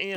E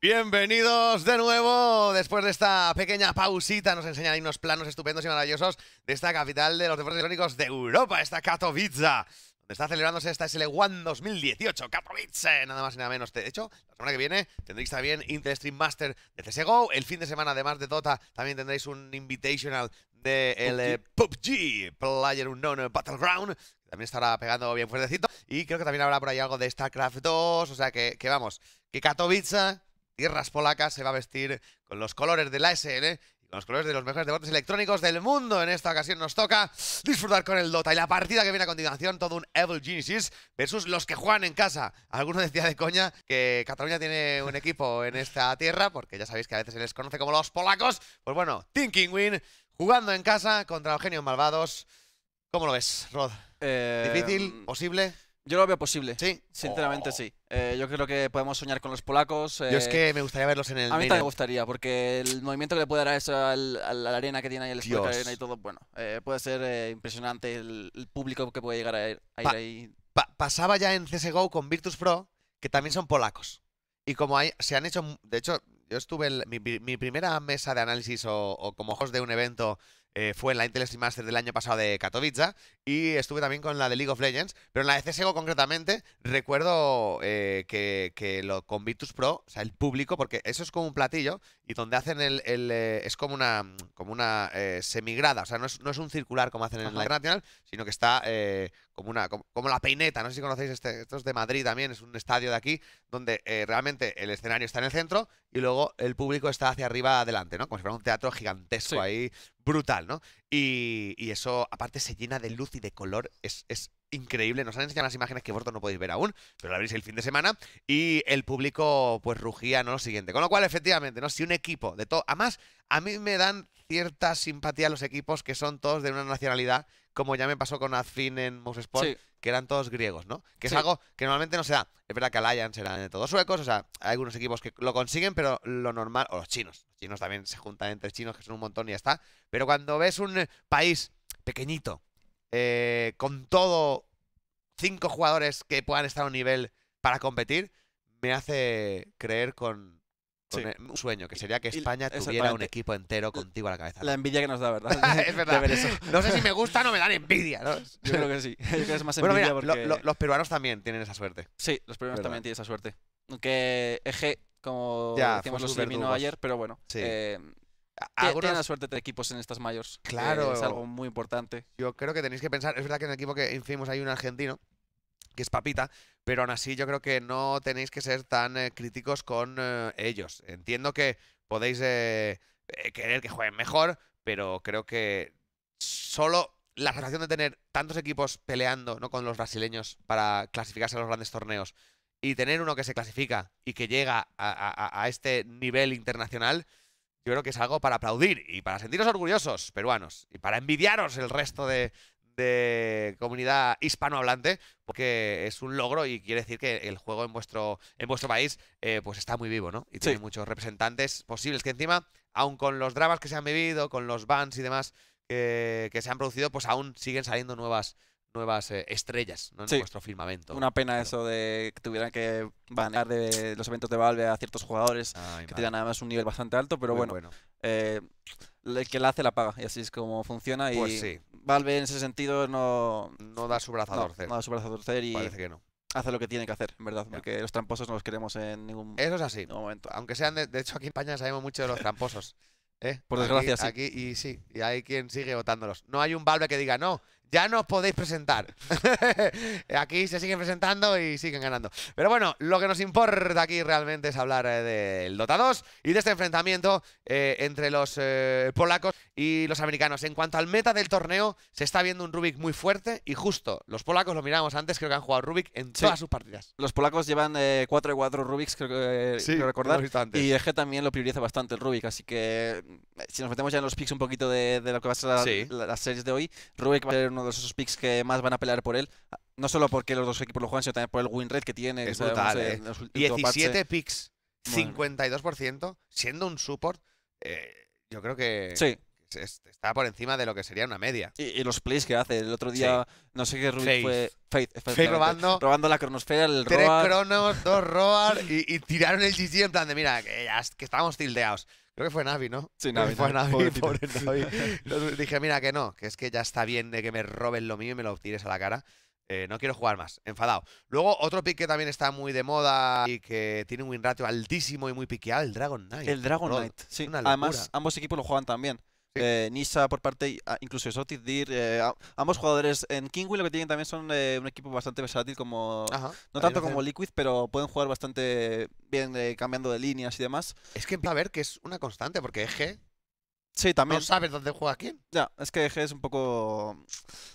Bienvenidos de nuevo. Después de esta pequeña pausita, nos enseñan unos planos estupendos y maravillosos de esta capital de los deportes electrónicos de Europa, esta Katowice donde está celebrándose esta SL1 2018, Katowice, nada más y nada menos. De hecho, la semana que viene tendréis también Intel Stream Master de CSGO. El fin de semana, además de Dota, también tendréis un Invitational de el PUBG eh, Player Unknown Battleground. también estará pegando bien fuertecito. Y creo que también habrá por ahí algo de StarCraft 2. O sea que, vamos, que Katowice, tierras polacas, se va a vestir con los colores de la SN los colores de los mejores deportes electrónicos del mundo. En esta ocasión nos toca disfrutar con el Dota y la partida que viene a continuación, todo un Evil Genesis versus los que juegan en casa. Alguno decía de coña que Cataluña tiene un equipo en esta tierra, porque ya sabéis que a veces se les conoce como los polacos. Pues bueno, Thinking Win jugando en casa contra los malvados. ¿Cómo lo ves, Rod? Eh, ¿Difícil? Mm, ¿Posible? Yo lo veo posible. Sí. Sinceramente, sí. Eh, yo creo que podemos soñar con los polacos. yo es eh, que me gustaría verlos en el. A mí también me gustaría, porque el movimiento que le puede dar a, eso, a la arena que tiene ahí, el Sport Arena y todo, bueno, puede ser impresionante el, público que puede llegar a ir, ahí. pasaba ya en CSGO con Virtus Pro, que también son polacos. Y como hay, se han hecho, de hecho, yo estuve, en mi, primera mesa de análisis o, como host de un evento eh, fue en la Intel Stream Master del año pasado de Katowice y estuve también con la de League of Legends, pero en la de CSGO concretamente recuerdo eh, que, lo con Vitus Pro, o sea, el público, porque eso es como un platillo y donde hacen el, eh, es como una, como una semigrada, o sea, no es, un circular como hacen en el la International, sino que está como una como, la peineta, no sé si conocéis este, esto es de Madrid también, es un estadio de aquí, donde realmente el escenario está en el centro y luego el público está hacia arriba adelante, ¿no? Como si fuera un teatro gigantesco ahí, brutal, ¿no? Y, y, eso, aparte, se llena de luz y de color, es, es increíble. Nos han enseñado las imágenes que vosotros no podéis ver aún, pero la veréis el fin de semana. Y el público, pues, rugía, ¿no? Lo siguiente. Con lo cual, efectivamente, ¿no? Si un equipo de todo. Además, a mí me dan cierta simpatía los equipos que son todos de una nacionalidad, como ya me pasó con Azfin en Move Sport, que eran todos griegos, ¿no? Que es algo que normalmente no se da. Es verdad que Alliance eran de todos suecos, o sea, hay algunos equipos que lo consiguen, pero lo normal. O los chinos. Los chinos también se juntan entre chinos, que son un montón y ya está. Pero cuando ves un país pequeñito, eh, con todo cinco jugadores que puedan estar a un nivel para competir, me hace creer con, un sueño, que sería que España tuviera un equipo entero contigo a la cabeza. La envidia que nos da, ¿verdad? es verdad. ver eso. No sé si me gusta o no me dan envidia. Yo creo que sí. Yo creo que es más envidia mira, los peruanos también tienen esa suerte. Sí, los peruanos también tienen esa suerte. Aunque Eje, como ya, decíamos, los eliminó ayer, pero bueno. Eh, tienen una la suerte de equipos en estas mayores. Claro. Es algo muy importante. Yo creo que tenéis que pensar. Es verdad que en el equipo que hicimos hay un argentino, que es Papita, pero aún así yo creo que no tenéis que ser tan eh, críticos con eh, ellos. Entiendo que podéis eh, querer que jueguen mejor, pero creo que solo la sensación de tener tantos equipos peleando ¿no? con los brasileños para clasificarse a los grandes torneos y tener uno que se clasifica y que llega a este nivel internacional yo creo que es algo para aplaudir y para sentiros orgullosos, peruanos, y para envidiaros el resto de, comunidad hispanohablante, porque es un logro y quiere decir que el juego en vuestro, en vuestro país eh, pues está muy vivo, ¿no? Y tiene muchos representantes posibles que encima, aun con los dramas que se han vivido, con los bans y demás que, que se han producido, pues aún siguen saliendo nuevas nuevas eh, estrellas en nuestro firmamento. Una pena eso de que tuvieran que banear de los eventos de Valve a ciertos jugadores que tienen además un nivel bastante alto, pero bueno, eh, el que la hace la paga y así es como funciona. y pues Valve en ese sentido no... da su brazo a torcer. No, da su brazo y... que no hace lo que tiene que hacer, en verdad, porque los tramposos no los queremos en ningún Eso es así. momento. Aunque sean, de, hecho, aquí en España sabemos mucho de los tramposos. ¿eh? Por desgracia, sí. y sí, y hay quien sigue votándolos. No hay un Valve que diga, no, ya no os podéis presentar. aquí se siguen presentando y siguen ganando. Pero bueno, lo que nos importa aquí realmente es hablar eh, del Dota 2 y de este enfrentamiento eh, entre los eh, polacos y los americanos. En cuanto al meta del torneo, se está viendo un Rubik muy fuerte y justo, los polacos lo miramos antes, creo que han jugado Rubik en todas sus partidas. Los polacos llevan 4 y 4 Rubiks, creo que recordar. Y EG también lo prioriza bastante el Rubik, así que si nos metemos ya en los picks un poquito de, lo que va a ser la, las series de hoy, Rubik va a ser uno de esos picks que más van a pelear por él. Ah, no solo porque los dos equipos lo juegan, sino también por el win rate que tiene. Eh, eh. en los 17 picks, 52%, siendo un support, eh, yo creo que... está por encima de lo que sería una media. Y, los plays que hace. El otro día, no sé qué Ruiz fue. robando, robando. la cronosfera, el Tres cronos, dos roar y, tiraron el GG en plan de: mira, que, que estábamos tildeados. Creo que fue Navi, ¿no? Sí, Navi. Fue Navi, pobre, Navi. dije, mira, que no, que es que ya está bien de que me roben lo mío y me lo tires a la cara. Eh, no quiero jugar más, enfadado. Luego, otro pick que también está muy de moda y que tiene un win ratio altísimo y muy piqueado, el Dragon Knight. El Dragon Knight, sí. Además, ambos equipos lo juegan también. Eh, Nisa por parte, ah, incluso Sotid, Dir, eh, ambos jugadores en Kingwin lo que tienen también son eh, un equipo bastante versátil, como no tanto como Liquid, pero pueden jugar bastante bien cambiando de líneas y demás. Es que a ver que es una constante, porque EG Sí, también. No sabes dónde juega quién. Ya, es que EG es un poco.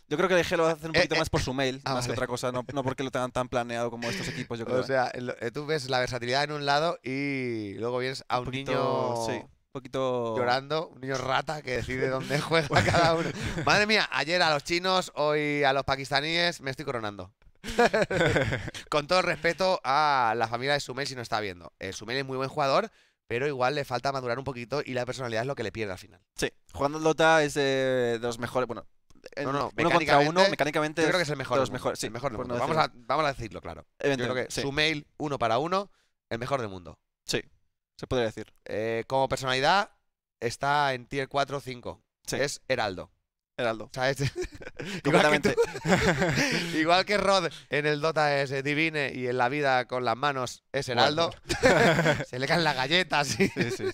Yo creo que EG lo hacer un poquito más por su mail, ah, más que otra cosa, no, porque lo tengan tan planeado como estos equipos, yo creo. O sea, tú ves la versatilidad en un lado y luego vienes a un, niño poquito... Llorando, un niño rata que decide dónde juega cada uno. Madre mía, ayer a los chinos, hoy a los pakistaníes, me estoy coronando. Con todo respeto a la familia de Sumel si no está viendo. El eh, Sumel es muy buen jugador, pero igual le falta madurar un poquito y la personalidad es lo que le pierde al final. Sí, jugando Lota es eh, de los mejores, bueno, uno contra uno, mecánicamente. creo que es el mejor. mejor Vamos a, vamos, a, decirlo, claro. Yo que uno para uno, el mejor del mundo. Sí se podría decir. Eh, como personalidad, está en tier 4 o 5. Es Heraldo. Heraldo. ¿Sabes? Igual, que Igual que Rod en el Dota es eh, divine y en la vida con las manos es Heraldo. se le caen las galletas. Sí, sí,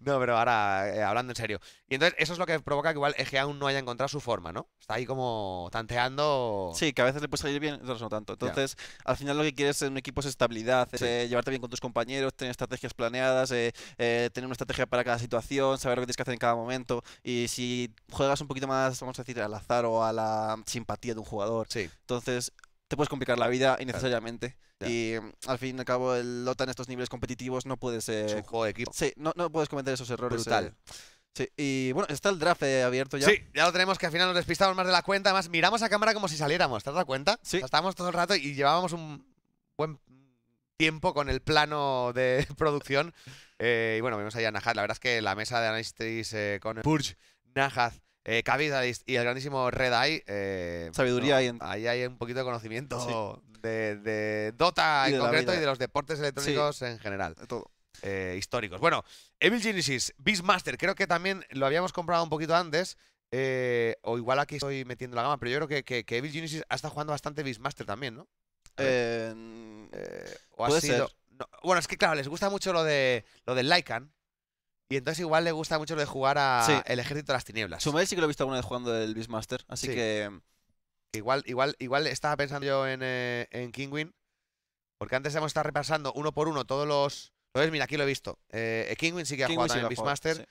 no, pero ahora, eh, hablando en serio. Y entonces, eso es lo que provoca que igual Eje aún no haya encontrado su forma, ¿no? Está ahí como tanteando. Sí, que a veces le puede salir bien, no tanto. Entonces, al final lo que quieres en un equipo es estabilidad, eh, llevarte bien con tus compañeros, tener estrategias planeadas, eh, tener una estrategia para cada situación, saber lo que tienes que hacer en cada momento. Y si juegas un poquito más, vamos a decir, al azar o a la simpatía de un jugador, Sí. entonces te puedes complicar la vida innecesariamente. Y mm, al fin y al cabo, el Lota en estos niveles competitivos no puedes. ser un juego de equipo. Sí, no, no puedes cometer esos errores. Brutal. Eh. Sí, y bueno, está el draft eh, abierto ya. Sí, ya lo tenemos que al final nos despistamos más de la cuenta. Además, miramos a cámara como si saliéramos, ¿te has dado cuenta? Sí. estábamos todo el rato y llevábamos un buen tiempo con el plano de producción. Eh, y bueno, vimos allá a Najad. La verdad es que la mesa de análisis con Purge, Najad. Eh, y el grandísimo Red eh, Sabiduría Ahí hay un poquito de conocimiento de, Dota en concreto y de los deportes electrónicos en general. todo. Eh, históricos. Bueno, Evil Genesis, Beastmaster, creo que también lo habíamos comprado un poquito antes. Eh, o igual aquí estoy metiendo la gama, pero yo creo que, Evil Genesis ha estado jugando bastante Beastmaster también, ¿no? o ha sido... bueno, es que claro, les gusta mucho lo de lo del Lycan. Y entonces igual le gusta mucho lo de jugar a el ejército de las tinieblas. madre sí que lo he visto alguna vez jugando el Beastmaster, así que... Igual, igual, igual estaba pensando yo en, eh, en Kingwin, porque antes hemos estado repasando uno por uno todos los... Entonces, mira, aquí lo he visto. Eh, eh Kingwin sí que ha jugado sí Beastmaster, sí.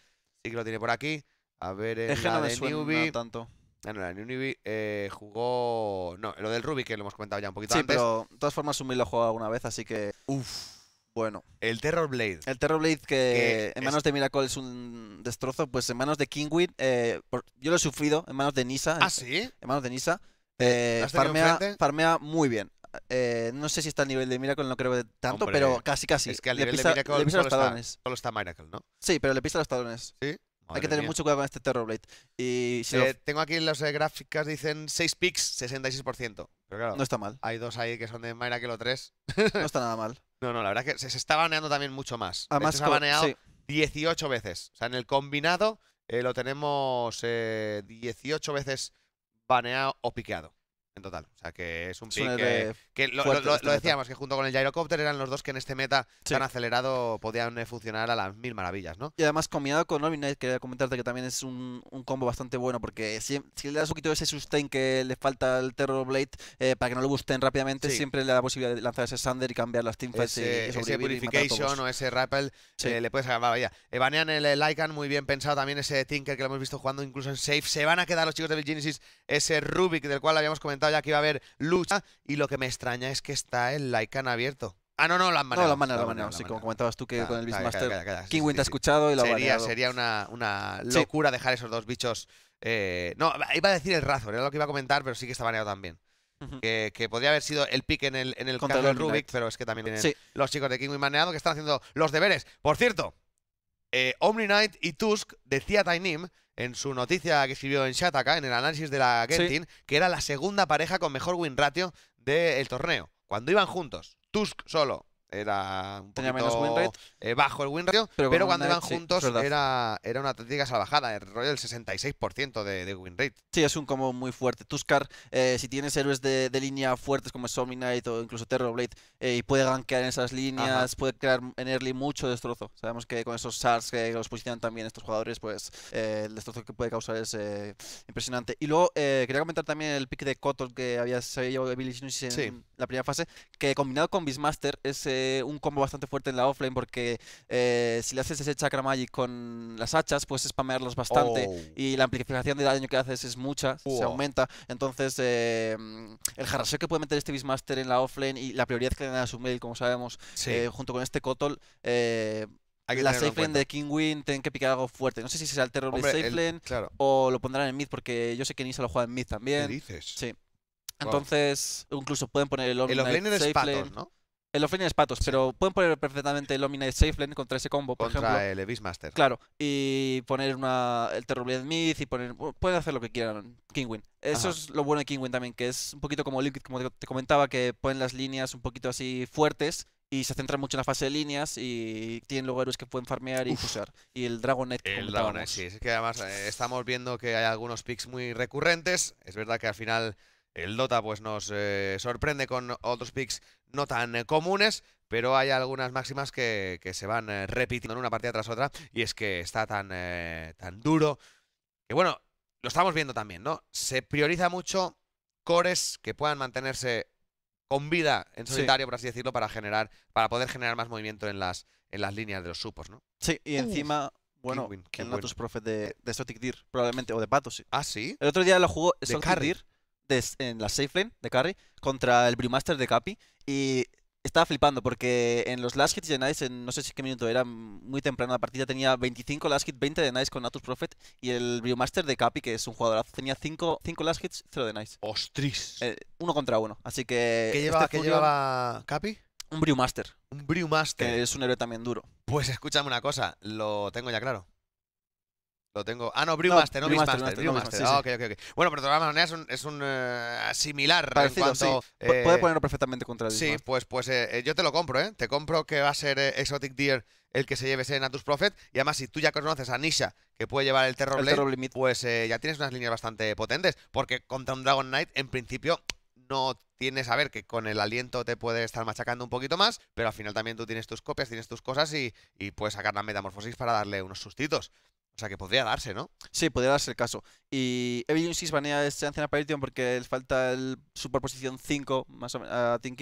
que lo tiene por aquí. A ver, en ah, la de Newbie... tanto. la de jugó... No, lo del Ruby, que lo hemos comentado ya un poquito antes. Sí, pero de todas formas mil lo ha jugado alguna vez, así que... Uf bueno. El Terror Blade. El Terror Blade que, en manos de Miracle es un destrozo, pues en manos de Kingwit, eh, yo lo he sufrido, en manos de Nisa. ¿Ah, sí? En manos de Nisa. Eh, farmea, muy bien. Eh, no sé si está al nivel de Miracle, no creo tanto, pero casi, casi. Es que al nivel de Miracle solo los Está, Miracle, ¿no? Sí, pero le pisa los talones. Sí. Hay que tener mucho cuidado con este Terrorblade. Y eh, Tengo aquí las gráficas, dicen 6 picks, 66%. Pero claro, no está mal. Hay dos ahí que son de Miracle o tres. no está nada mal. No, no, la verdad es que se, está baneando también mucho más. Además, se ha baneado 18 veces. O sea, en el combinado eh, lo tenemos eh, 18 veces baneado o piqueado en total que es un pick que, lo, decíamos, que junto con el gyrocopter eran los dos que en este meta tan acelerado podían eh, funcionar a las mil maravillas, ¿no? Y además combinado con Robin Knight, quería comentarte que también es un, combo bastante bueno, porque si, le das un poquito ese sustain que le falta al Terror Blade, eh, para que no lo gusten rápidamente, siempre le da la posibilidad de lanzar ese Sunder y cambiar las teamfights y, ese Purification o ese Rappel, se eh, le puedes acabar, vaya. banean el Lycan, muy bien pensado también ese Tinker que lo hemos visto jugando incluso en Safe. Se van a quedar los chicos de Genesis ese Rubik del cual habíamos comentado ya que iba a haber lucha. Y lo que me extraña es que está el Lycan abierto. Ah, no, no, Lo han manejado. No, han Sí, como comentabas tú que con el Beastmaster master claro, ha escuchado y Sería, sería una, una locura dejar esos dos bichos. Eh, no, iba a decir el Razor, era lo que iba a comentar, pero sí que está baneado también. que, podría haber sido el pick en el, en el del Rubik, pero es que también tienen los chicos de Kingwin muy maneado que están haciendo los deberes. Por cierto, eh, Omni Knight y Tusk decía Tainim en su noticia que escribió en Shataka, en el análisis de la Gentin, que era la segunda pareja con mejor win ratio del torneo. Cuando iban juntos, Tusk solo, era un Tenía menos eh, bajo el win rate pero, cuando eran juntos era, era una táctica salvajada, el rollo del 66% de, de, win rate. Sí, es un combo muy fuerte. Tuscar, eh, si tienes héroes de, línea fuertes como Sominite o incluso Terrorblade eh, y puede gankear en esas líneas, puede crear en early mucho destrozo. Sabemos que con esos SARS que los posicionan también estos jugadores, pues el destrozo que puede causar es impresionante. Y luego quería comentar también el pick de Kotor que había llevado de Billie la primera fase, que combinado con Beastmaster es eh, un combo bastante fuerte en la offlane porque eh, si le haces ese Chakra Magic con las hachas, puedes spamearlos bastante oh. y la amplificación de daño que haces es mucha, se aumenta. Entonces, eh, el haraseo que puede meter este Beastmaster en la offlane y la prioridad que le dan a su mail, como sabemos, eh, junto con este Kotol, eh la safelane de King Win tienen que picar algo fuerte. No sé si será el Terror de safelane o lo pondrán en mid, porque yo sé que Nisa lo juega en mid también. ¿Qué dices? Sí. Entonces, incluso pueden poner el Omni El Safe es Patos, ¿no? El es Patos, pero pueden poner perfectamente el Omni Safe Lane contra ese combo, por contra ejemplo. el Master. Claro, y poner una, el Terrorblade Myth y poner... Pueden hacer lo que quieran, Kingwin. Eso es lo bueno de Kingwin también, que es un poquito como Liquid, como te comentaba, que ponen las líneas un poquito así fuertes y se centran mucho en la fase de líneas y tienen luego que pueden farmear y pushar. Y el Dragonet. El Dragonet, sí. Es que además eh, estamos viendo que hay algunos picks muy recurrentes. Es verdad que al final el Dota pues nos eh, sorprende con otros picks no tan eh, comunes, pero hay algunas máximas que, se van eh, repitiendo en una partida tras otra y es que está tan, tan duro. Y bueno, lo estamos viendo también, ¿no? Se prioriza mucho cores que puedan mantenerse con vida en solitario, por así decirlo, para generar, para poder generar más movimiento en las, en las líneas de los supos, ¿no? Sí, y encima bueno, en otros King de, de Deer, probablemente, o de Patos. Sí. Ah, sí. El otro día lo jugó Sonic Deer en la safe lane de carry contra el Brewmaster de Capi y estaba flipando porque en los last hits de Nice, en no sé si qué minuto era, muy temprano la partida, tenía 25 last hits, 20 de Nice con Natus Prophet y el Brewmaster de Capi, que es un jugadorazo, tenía 5, last hits, 0 de Nice. ¡Ostris! Eh, uno contra uno, así que... ¿Qué, este llevaba Capi? Un Brewmaster. Un Brewmaster. Que es un héroe también duro. Pues escúchame una cosa, lo tengo ya claro tengo. Ah, no, Brewmaster, no, ok, ok, ok. Bueno, pero de todas maneras es un, eh, similar eh, Puede ponerlo perfectamente contra el Sí, pues, pues eh, yo te lo compro, ¿eh? Te compro que va a ser Exotic Deer el que se lleve ese Natus Prophet. Y además, si tú ya conoces a Nisha, que puede llevar el Terror, Blade, pues ya tienes unas líneas bastante potentes. Porque contra un Dragon Knight, en principio, no tienes, a ver, que con el aliento te puede estar machacando un poquito más, pero al final también tú tienes tus copias, tienes tus cosas y, puedes sacar la metamorfosis para darle unos sustitos. O sea, que podría darse, ¿no? Sí, podría darse el caso. Y Evil 6 banea este para Apparition porque le falta el superposición 5 más a Team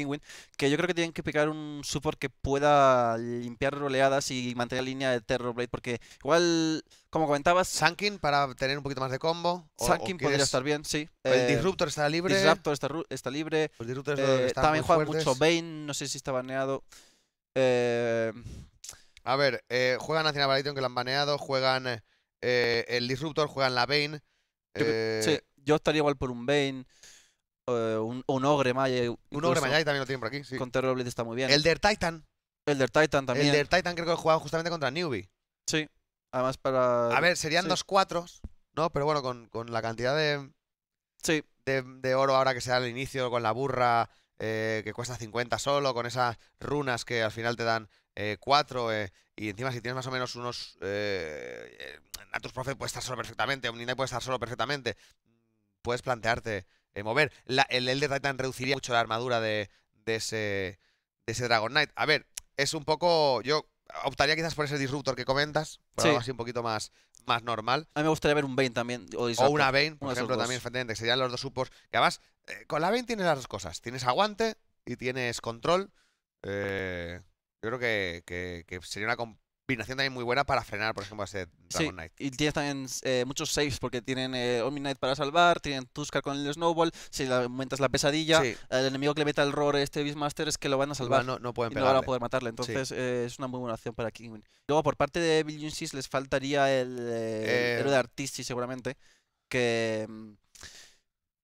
Que yo creo que tienen que picar un support que pueda limpiar oleadas y mantener la línea de Terrorblade. Porque igual, como comentabas. Sankin para tener un poquito más de combo. podría estar bien, sí. El eh, Disruptor está libre. Disruptor está, libre. Los Disruptors eh, También juega mucho Bane, no sé si está baneado. Eh. A ver, eh, juegan National Validation que la han baneado, juegan eh, el Disruptor, juegan la Bane. sí, eh, yo estaría igual por un Bane. Eh, un, Ogre Maya. Un Ogre Maya también lo tienen por aquí, sí. Con Terror está muy bien. El Der Titan. El Der Titan también. El Der Titan creo que lo jugado justamente contra Newbie. Sí. Además para... A ver, serían dos cuatros, ¿no? Pero bueno, con, con la cantidad de... Sí. De, de, oro ahora que se da al inicio, con la burra eh, que cuesta 50 solo, con esas runas que al final te dan eh, eh, y encima si tienes más o menos unos... Eh, Natus eh, Profe puede estar solo perfectamente, Omnina puede estar solo perfectamente, puedes plantearte eh, mover. el, el de Titan reduciría mucho la armadura de, de, ese, de ese Dragon Knight. A ver, es un poco... Yo optaría quizás por ese Disruptor que comentas, para algo así un poquito más, más normal. A mí me gustaría ver un Bane también. O, una Bane, por ejemplo, también, que serían los dos supos. Y además, con la Bane tienes las dos cosas. Tienes aguante y tienes control. Eh, yo creo que, sería una combinación también muy buena para frenar, por ejemplo, a ese Dragon Knight. Y tienes también eh, muchos saves porque tienen eh, Omni para salvar, tienen Tuskar con el Snowball, si aumentas la pesadilla, el enemigo que le meta el roar este Beastmaster es que lo van a salvar. No, no, y no van a poder matarle, entonces eh, es una muy buena opción para Kingwin. Luego, por parte de Bill les faltaría el, eh, héroe de seguramente, que mm,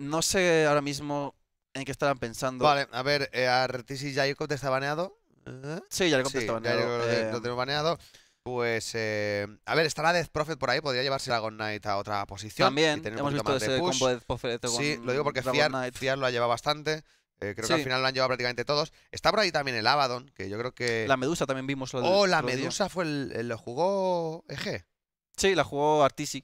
no sé ahora mismo en qué estarán pensando. Vale, a ver, Artisti ya Jacob está baneado. Sí, ya lo he contestado ya lo, eh... baneado. Pues, eh, a ver, la Death Prophet por ahí, podría llevarse Dragon Knight a otra posición. También, hemos visto ese combo Death Prophet Sí, lo digo porque Fiat lo ha llevado bastante. Eh, creo que al final lo han llevado prácticamente todos. Está por ahí también el Abaddon, que yo creo que... La Medusa también vimos. Lo oh, la Medusa fue el, lo jugó EG. Sí, la jugó Artisi,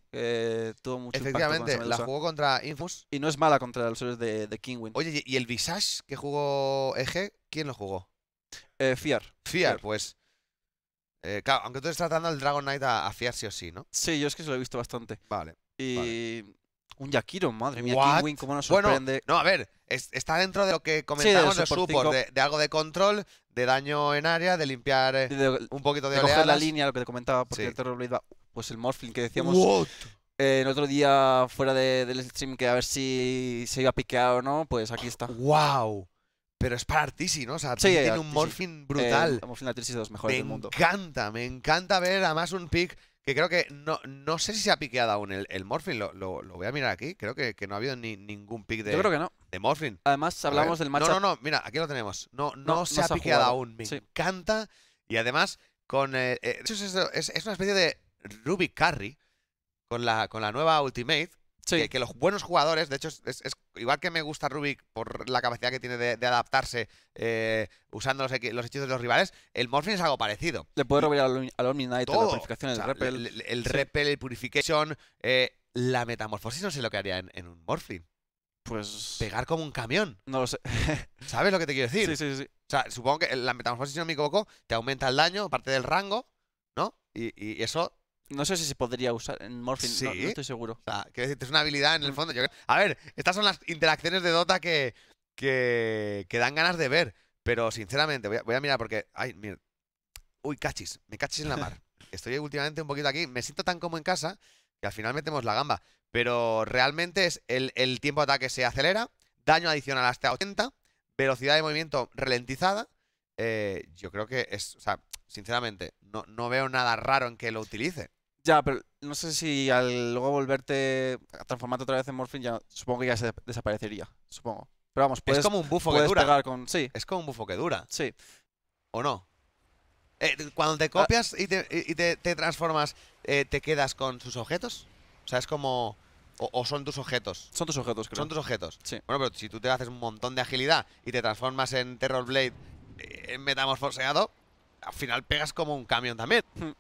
tuvo mucho Efectivamente, la jugó contra Infus. Y no es mala contra los héroes de, de Kingwin. Oye, ¿y el Visage que jugó EG, quién lo jugó? Eh, Fiar. Fiar, pues. Eh, claro, aunque tú estás dando al Dragon Knight a, Fiar sí o sí, ¿no? Sí, yo es que se lo he visto bastante. Vale. Y. Un Yakiro, madre mía, cómo nos sorprende. Bueno, no, a ver, está dentro de lo que comentamos sí, de, de, algo de control, de daño en área, de limpiar eh, un poquito de, de la línea, lo que te comentaba, porque el Terrorblade va... Pues el Morphling que decíamos... Eh, el otro día fuera de, del stream que a ver si se iba a piquear o no, pues aquí está. ¡Wow! Pero es para Artisi, ¿no? O sea, tiene un Morfin brutal. El eh, de los mejores del mundo. Me encanta, me encanta ver además un pick que creo que no, no sé si se ha piqueado aún el, el lo, voy a mirar aquí. Creo que, no ha habido ningún pick de, Yo creo que no. de Morphin. Además, hablamos del match. No, no, no, mira, aquí lo tenemos. No, no, se, ha piqueado aún. Me encanta. Y además, con. Eh, eh, es, es, una especie de Ruby Carry con la, con la nueva Ultimate, que, los buenos jugadores, de hecho, igual que me gusta Rubik por la capacidad que tiene de, adaptarse eh, usando los, hechizos de los rivales, el Morphin es algo parecido. Le puede robar al, Omni-Knight, la purificación, el Repel. El, Repel, el Purification, eh, la metamorfosis, no sé lo que haría en, un Morphin. Pues. Pegar como un camión. No lo sé. ¿Sabes lo que te quiero decir? Sí, sí, sí. O sea, supongo que la metamorfosis, si no me equivoco, te aumenta el daño, aparte del rango, ¿no? y eso no sé si se podría usar en Morphin, no, estoy seguro. O es una habilidad en el mm. fondo. A ver, estas son las interacciones de Dota que, que, dan ganas de ver. Pero sinceramente, voy a, mirar porque. Ay, mira. Uy, cachis, me cachis en la mar. Estoy últimamente un poquito aquí. Me siento tan como en casa que al final metemos la gamba. Pero realmente es el, tiempo de ataque se acelera, daño adicional hasta 80, velocidad de movimiento ralentizada. Eh, yo creo que es, o sea, sinceramente, no, no veo nada raro en que lo utilice. Ya, pero no sé si al luego volverte a transformarte otra vez en Morphin, ya, supongo que ya desaparecería, supongo. Pero vamos, es como un bufo que dura. Con... Sí. Es como un bufo que dura. Sí. ¿O no? Eh, cuando te ah. copias y, te, te, transformas, eh, ¿te quedas con sus objetos? O sea, es como... O, son tus objetos. Son tus objetos, creo. Son tus objetos. Sí. Bueno, pero si tú te haces un montón de agilidad y te transformas en Terror Blade, eh, en metamorfoseado, al final pegas como un camión también. Hmm.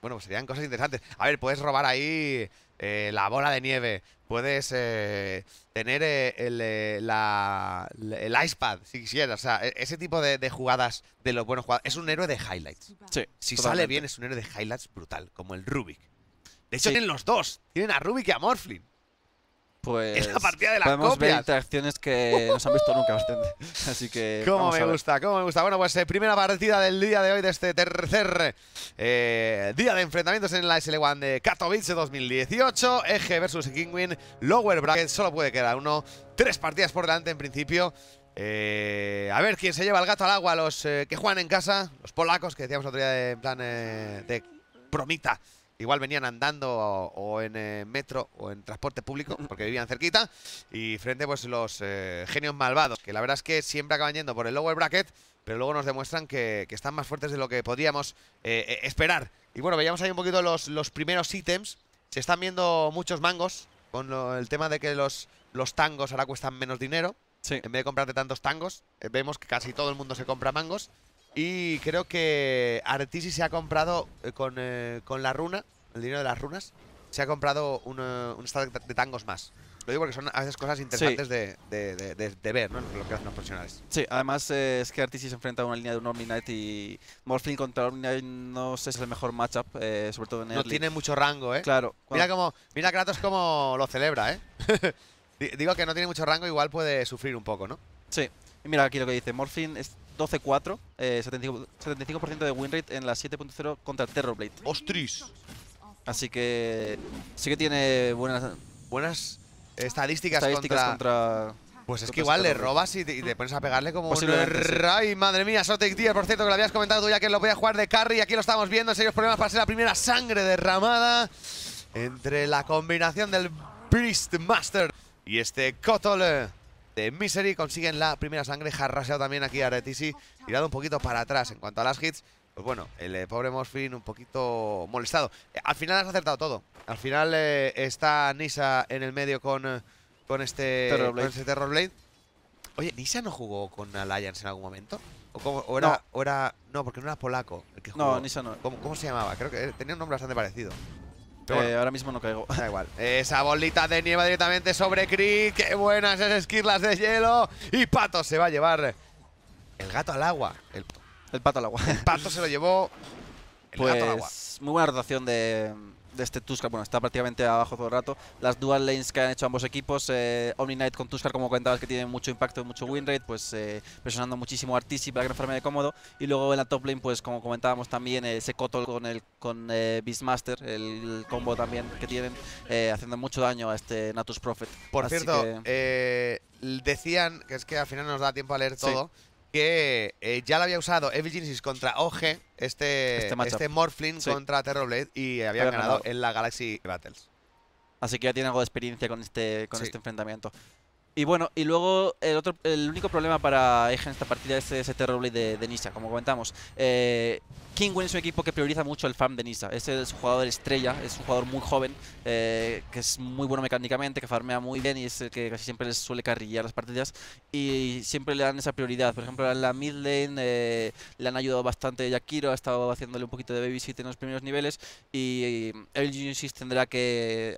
Bueno, pues serían cosas interesantes. A ver, puedes robar ahí eh, la bola de nieve. Puedes eh, tener eh, el, la, el iPad, si quisieras. O sea, e, ese tipo de, jugadas de los buenos jugadores. Es un héroe de highlights. si sale bien, es un héroe de highlights brutal, como el Rubik. De hecho, tienen los dos. Tienen a Rubik y a Morflin. Pues es la partida de las podemos ver interacciones que no se han visto nunca bastante. Así que. Cómo me gusta, cómo me gusta. Bueno, pues eh, primera partida del día de hoy, de este tercer eh, día de enfrentamientos en la SL1 de Katowice 2018. Eje versus Kingwin, Lower Bracket, solo puede quedar uno. Tres partidas por delante en principio. Eh, a ver quién se lleva el gato al agua, los que juegan en casa, los polacos que decíamos otro día de, en plan de promita igual venían andando o, en eh, metro o en transporte público, porque vivían cerquita, y frente pues los eh, genios malvados, que la verdad es que siempre acaban yendo por el lower bracket, pero luego nos demuestran que, que están más fuertes de lo que podíamos eh, esperar. Y bueno, veíamos ahí un poquito los, los primeros ítems, se están viendo muchos mangos, con el tema de que los, los tangos ahora cuestan menos dinero, en vez de comprarte tantos tangos, vemos que casi todo el mundo se compra mangos, y creo que Artisi se ha comprado eh, con, eh, con la runa, el dinero de las runas, se ha comprado un, eh, un estado de tangos más. Lo digo porque son a veces cosas interesantes de, de, de, ver, ¿no? Lo que hacen los profesionales. Sí, además es que Artisi se enfrenta a una línea de un Orminite y Morphling contra Orminite no sé si es el mejor matchup, sobre todo en early. No tiene mucho rango, ¿eh? Claro. Mira, como, mira Kratos como lo celebra, ¿eh? digo que no tiene mucho rango, igual puede sufrir un poco, ¿no? Sí, mira aquí lo que dice, Morphin es 12-4, 75%, eh, de winrate en la 7.0 contra Terrorblade. ¡Ostris! Así que sí que tiene buenas... Buenas estadísticas, contra... Pues es que igual le robas y te, pones a pegarle como un ¡Ay, Madre mía, Sotek 10, por cierto, que lo habías comentado tú ya que lo voy a jugar de carry. Aquí lo estamos viendo, serios problemas para ser la primera sangre derramada entre la combinación del Priest Master y este Kotole de Misery. Consiguen la primera sangre, raseado también aquí a Retisi, tirado un poquito para atrás. En cuanto a las hits, pues bueno, el eh, pobre Mosfin un poquito molestado. Eh, al final has acertado todo. Al final eh, está Nisa en el medio con, con, este, Terrorblade. Este Oye, ¿Nisa no jugó con Alliance en algún momento? ¿O, cómo, era, no. porque no era polaco el que jugó. No, Nisa no. ¿Cómo, se llamaba? Creo que tenía un nombre bastante parecido. Eh, ahora mismo no caigo. Da igual. Esa bolita de nieve directamente sobre cri Qué buenas esas esquirlas de hielo. Y Pato se va a llevar el gato al agua. El, pato al agua. El pato se lo llevó el gato al agua. Pues, muy buena rotación de, de este Tuscar, bueno, está prácticamente abajo todo el rato. Las dual lanes que han hecho ambos equipos, eh, Omni con Tuscar, como comentabas, que tiene mucho impacto, mucho win rate, pues eh, presionando muchísimo a y para que no farme de cómodo. Y luego en la top lane, pues como comentábamos también, eh, ese Cottle con el con eh, Beastmaster, el combo también que tienen, haciendo mucho daño a este Natus Prophet. Por cierto, decían, que es que al final nos da tiempo a leer todo, que eh, ya lo había usado Evil contra OG, este, este, este contra Terrorblade, y había ganado, en la Galaxy Battles. Así que ya tiene algo de experiencia con este, con este enfrentamiento. Y bueno, y luego el, otro, el único problema para eje en esta partida es ese Terrorblade de, de Nisa, como comentamos. Eh, Kingwin es un equipo que prioriza mucho el farm de Nisa. Es un jugador estrella, es un jugador muy joven, eh, que es muy bueno mecánicamente, que farmea muy bien y es el que casi siempre les suele carrillar las partidas. Y siempre le dan esa prioridad. Por ejemplo, en la midlane lane eh, le han ayudado bastante Yakiro, ha estado haciéndole un poquito de babysit en los primeros niveles. Y eh, el Genesis tendrá que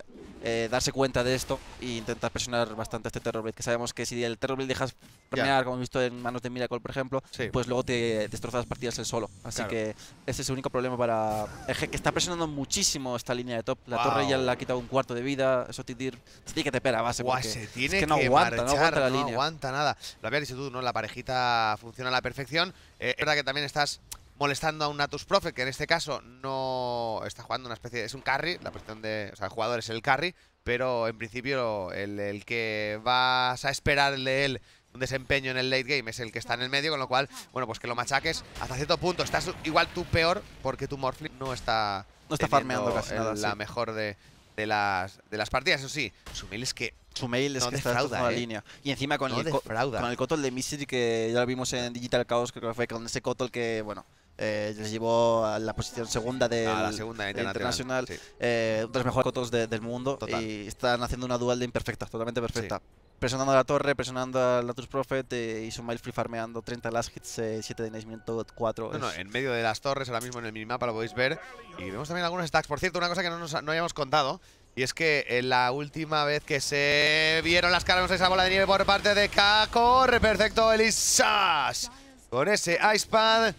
darse cuenta de esto e intentar presionar bastante este Terrorblade que sabemos que si el terrible dejas premiar, como hemos visto en manos de Miracle, por ejemplo, pues luego te destrozas partidas el solo. Así que ese es el único problema para Eje, que está presionando muchísimo esta línea de top. La torre ya le ha quitado un cuarto de vida. Eso Tidir tiene que te pera, base. porque se tiene es que no aguanta, no aguanta la línea. No aguanta nada. Lo habías dicho tú, ¿no? La parejita funciona a la perfección. Eh, es verdad que también estás molestando a un Atus profe que en este caso no está jugando una especie de... Es un carry, la posición de... O sea, el jugador es el carry, pero en principio el, que vas a esperar de él un desempeño en el late game es el que está en el medio, con lo cual, bueno, pues que lo machaques hasta cierto punto. Estás igual tú peor porque tu Morphling no está, no está farmeando casi nada, la mejor de, de, las, de las partidas. Eso sí, su mail es que su mail es que está en la ¿eh? línea. Y encima con, el, Cottle de Mystery, que ya lo vimos en Digital Chaos, creo que fue con ese Cottle que, bueno, eh, les llevó a la posición segunda de la internacional, internacional eh, mejores fotos del mundo y están haciendo una dual de imperfecta, totalmente perfecta. Presionando a la torre, presionando al Latus Prophet hizo eh, y free farmeando 30 last hits, 7 de nacimiento 4. No, en medio de las torres, ahora mismo en el minimapa lo podéis ver. Y vemos también algunos stacks. Por cierto, una cosa que no, no habíamos contado y es que en la última vez que se vieron las caras de esa bola de nieve por parte de K, corre perfecto Elisas. Con ese Icepad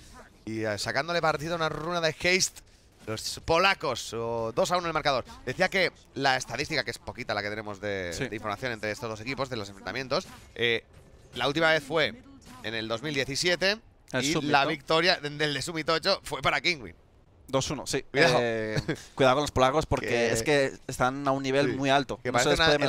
y eh, sacándole partido a una runa de haste los polacos, o 2 a 1 el marcador. Decía que la estadística, que es poquita la que tenemos de, información entre estos dos equipos, de los enfrentamientos, eh, la última vez fue en el 2017 y la victoria del de 8 fue para Kingwin. 2-1, sí. Eh, cuidado. con los polacos porque es que están a un nivel muy alto. Que parecen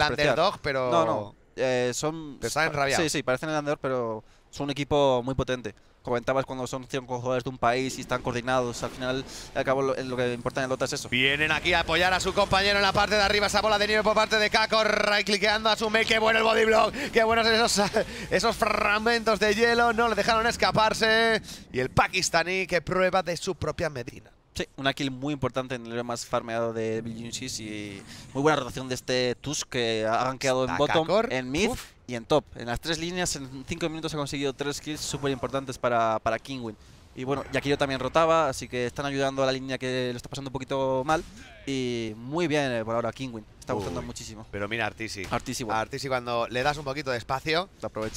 pero... No, no. son... están Sí, sí, parecen el underdog, pero son un equipo muy potente comentabas cuando son cinco jugadores de un país y están coordinados. Al final, al cabo, lo, que importa en el Dota es eso. Vienen aquí a apoyar a su compañero en la parte de arriba. Esa bola de nieve por parte de Kako. Right cliqueando a su me Qué bueno el body Qué buenos esos, esos fragmentos de hielo. No le dejaron escaparse. Y el pakistaní que prueba de su propia medina. Sí, una kill muy importante en el más farmeado de Bill y muy buena rotación de este Tusk que ha quedado en bottom, en mid y en top. En las tres líneas, en cinco minutos ha conseguido tres kills súper importantes para, para Kingwin. Y bueno, yo también rotaba, así que están ayudando a la línea que lo está pasando un poquito mal. Y muy bien eh, por ahora Kingwin, está gustando muchísimo. Pero mira Artisi. Artisi, cuando le das un poquito de espacio, Te eh.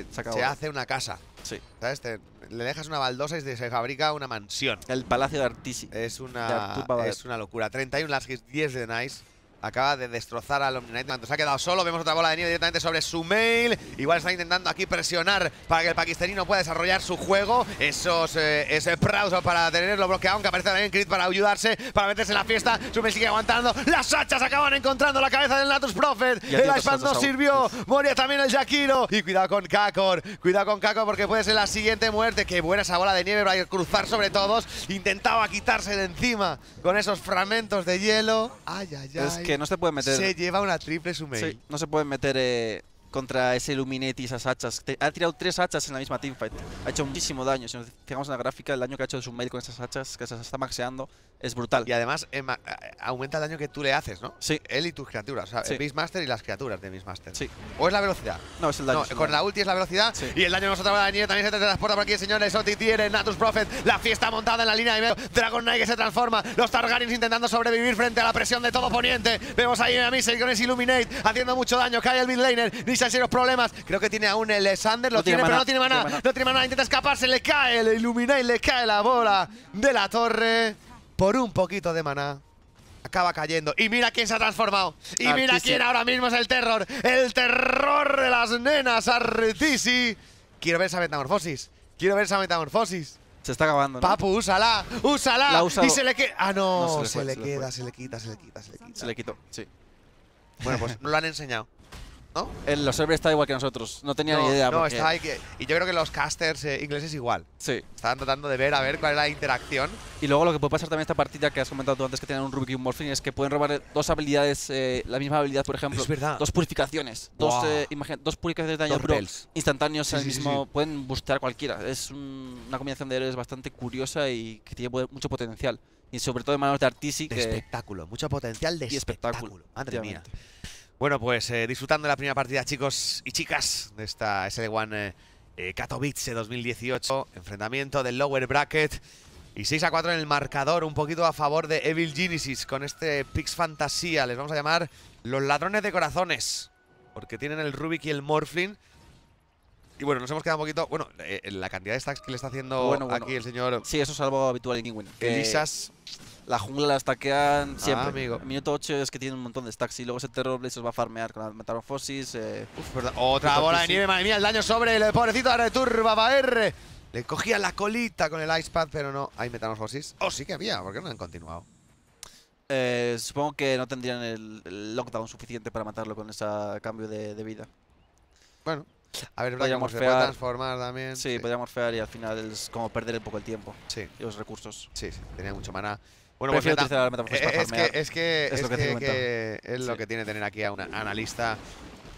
Eh, se, hace una casa. Sí. ¿Sabes? le dejas una baldosa y se fabrica una mansión. El palacio de Artisi. Es una, es una locura. 31 las 10 de Nice. Acaba de destrozar al los cuando se ha quedado solo. Vemos otra bola de nieve directamente sobre su mail. Igual está intentando aquí presionar para que el no pueda desarrollar su juego. Esos, eh, ese para tenerlo bloqueado, aunque aparece también Crit para ayudarse, para meterse en la fiesta. Su sigue aguantando. Las hachas acaban encontrando la cabeza del Natus Prophet. El Iceman no sirvió. Moría también el Yakiro. Y cuidado con Kakor. Cuidado con Kakor porque puede ser la siguiente muerte. Qué buena esa bola de nieve para cruzar sobre todos. Intentaba quitarse de encima con esos fragmentos de hielo. Ay, ay, ay. Es que no se puede meter. Se lleva una triple no se puede meter eh, contra ese Illuminati y esas hachas. ha tirado tres hachas en la misma teamfight. Ha hecho muchísimo daño. Si nos fijamos en la gráfica, el daño que ha hecho de su con esas hachas, que se está maxeando, es brutal. Y además aumenta el daño que tú le haces, ¿no? Sí. Él y tus criaturas. O sea, sí. Beastmaster y las criaturas de Beastmaster. Sí. ¿O es la velocidad? No, es el daño. con la ulti es la velocidad. Y el daño nosotros de También se transporta por aquí, señores. Oti tiene Natus Prophet. La fiesta montada en la línea de medio. Dragon Knight que se transforma. Los Targaryens intentando sobrevivir frente a la presión de todo poniente. Vemos ahí a y con ese Illuminate haciendo mucho daño. Cae el midlaner. Nissan serios problemas. Creo que tiene aún el Sander. Lo tiene, pero no tiene maná. No tiene maná. Intenta escaparse. Le cae el Illuminate. Le cae la bola de la torre por un poquito de maná acaba cayendo. Y mira quién se ha transformado. Y ah, mira quién ahora mismo es el terror. El terror de las nenas, Artisi. Quiero ver esa metamorfosis. Quiero ver esa metamorfosis. Se está acabando, Papu, úsala, úsala. Y se le queda. Ah, no, se, le, se le quita, se le quita, se le quita. Se le quitó, sí. Bueno, pues no lo han enseñado. ¿no? El, los está igual que nosotros, no tenía ni idea. No, está y yo creo que los casters eh, ingleses igual. Sí. Estaban tratando de ver, a ver cuál es la interacción. Y luego lo que puede pasar también esta partida que has comentado tú antes que tienen un Rubik y un Morphine es que pueden robar dos habilidades, eh, la misma habilidad, por ejemplo. Es verdad. Dos purificaciones. Dos, eh, dos purificaciones de daño instantáneos en el mismo. Pueden buscar cualquiera. Es una combinación de héroes bastante curiosa y que tiene mucho potencial. Y sobre todo en manos de Artisi. De espectáculo, mucho potencial de espectáculo. espectáculo. Madre mía. Bueno, pues eh, disfrutando de la primera partida, chicos y chicas, de esta SD1 eh, eh, Katowice 2018, enfrentamiento del lower bracket. Y 6 a 4 en el marcador, un poquito a favor de Evil Genesis con este Pix Fantasía. Les vamos a llamar los ladrones de corazones, porque tienen el Rubik y el Morflin. Y bueno, nos hemos quedado un poquito. Bueno, eh, eh, la cantidad de stacks que le está haciendo aquí el señor. Sí, eso es algo habitual en Kingwin. Elisas. La jungla la stackean ah, siempre. amigo. minuto 8 es que tiene un montón de stacks y luego ese terror os va a farmear con la Metamorphosis. Eh. Otra bola de nieve, madre mía, el daño sobre el pobrecito de va r Le cogía la colita con el Ice Icepad, pero no hay Metamorphosis. Oh, sí que había, ¿por qué no han continuado? supongo que no tendrían el, lockdown suficiente para matarlo con ese cambio de vida. Bueno, a ver, podríamos transformar también. Sí, podríamos fear y al final es como perder un poco el tiempo sí. y los recursos. Sí, tenía mucho mana. Bueno, pues utilizar la metamorfosis para es que es, lo que, que lo que tiene tener aquí a un analista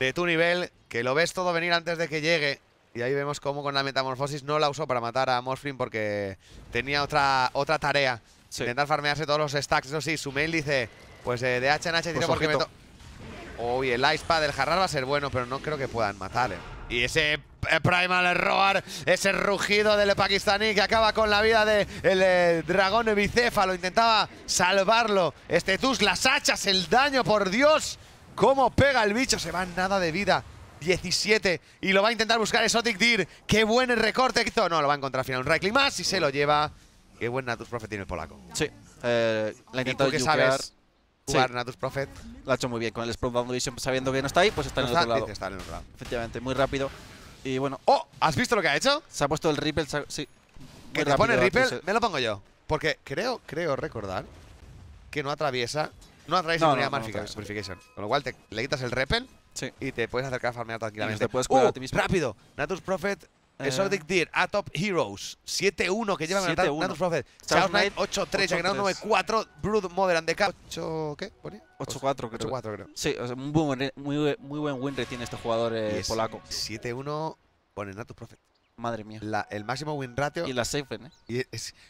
de tu nivel, que lo ves todo venir antes de que llegue. Y ahí vemos cómo con la metamorfosis no la usó para matar a Morphin porque tenía otra, otra tarea. Intentar farmearse todos los stacks. Eso sí, su mail dice, pues eh, de H en H pues el Ice Pad del Jarrar va a ser bueno, pero no creo que puedan matarle. Eh. Y ese eh, Primal Roar, ese rugido del pakistaní que acaba con la vida del de, el eh, dragón bicéfalo. Intentaba salvarlo. Este las hachas, el daño, por Dios. ¿Cómo pega el bicho? Se va nada de vida. 17 y lo va a intentar buscar Exotic Deer. Qué buen recorte hizo. No, lo va a encontrar al final. Un Raikli más y se lo lleva. Qué buen Natus Profe tiene el polaco. Sí. Eh, la intentó que sabes jugar Natus Prophet. Lo ha hecho muy bien con el Sprung Bound Vision, pues, sabiendo que no está ahí, pues está en el otro lado. Efectivamente, muy rápido. Y bueno. ¡Oh! ¿Has visto lo que ha hecho? Se ha puesto el Ripple. Sí. Que te pone Ripple, me lo pongo yo. Porque creo, creo recordar que no atraviesa. No atraviesa no, no, Purification. Con lo cual te, le quitas el Ripple y te puedes acercar a farmear tranquilamente. puedes uh, ¡Rápido! Natus Prophet eso eh. Deer, a Top Heroes, 7-1 que llevan a Natus Prophet, Chaos Knight 8-3, ganado 9-4, Brood and the Cap. 8 ¿qué? 8-4 creo. 8-4 creo. Sí, o sea, muy, buen, muy, muy buen win tiene este jugador eh, polaco. 7-1 con el Natus Prophet. Madre mía. el máximo win ratio. Y la safe, ¿eh?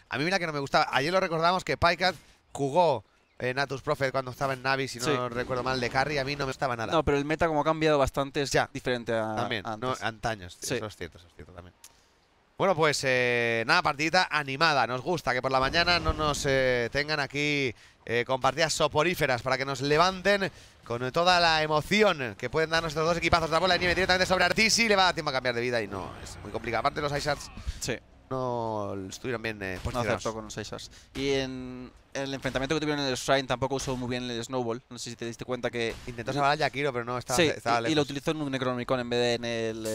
a mí mira que no me gustaba. Ayer lo recordamos que Pycat jugó eh, Natus Prophet cuando estaba en Navi, si no recuerdo mal, de carry, a mí no me estaba nada. No, pero el meta como ha cambiado bastante es ya. diferente a, también, a antaños, eso es cierto, eso es cierto también. Bueno, pues eh, nada, partidita animada. Nos gusta que por la mañana no nos eh, tengan aquí eh, con partidas soporíferas para que nos levanten con toda la emoción que pueden dar nuestros dos equipazos. La bola de nieve directamente sobre Artisi le va a dar tiempo a cambiar de vida y no, es muy complicado. Aparte los Ice sí no estuvieron bien pues. No acertó con los Aisars. Y en, el enfrentamiento que tuvieron en el Shrine tampoco usó muy bien el Snowball. No sé si te diste cuenta que... Intentó salvar al Yakiro, pero no, estaba, sí, y, y, lo utilizó en un Necronomicon en vez de en el,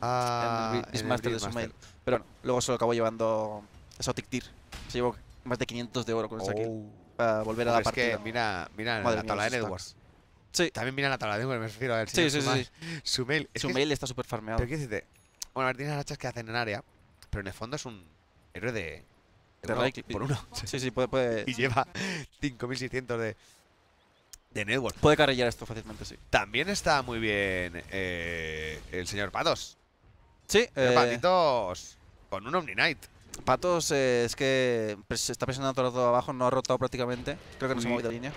ah, en el ah, Beastmaster de Sumail. Pero bueno, luego se lo acabó llevando Eso, Tier. Se llevó más de 500 de oro con ese oh. Para volver a la partida. que mira, mira la tabla de Edwards. Sí. También mira la tabla de Edwards, me refiero a ver si sí, sí, Sumail. Sumail está súper farmeado. Pero qué decirte, bueno, a ver, tienes las hachas que hacen en área, pero en el fondo es un héroe de, de por uno. Sí, sí, puede. Y lleva 5600 de, de network. Puede carrillar esto fácilmente, sí. También está muy bien eh, el señor Patos. Sí, eh, Patitos con un Omni Knight. Patos eh, es que se está presionando todo el abajo, no ha rotado prácticamente. Creo que no se ha movido línea.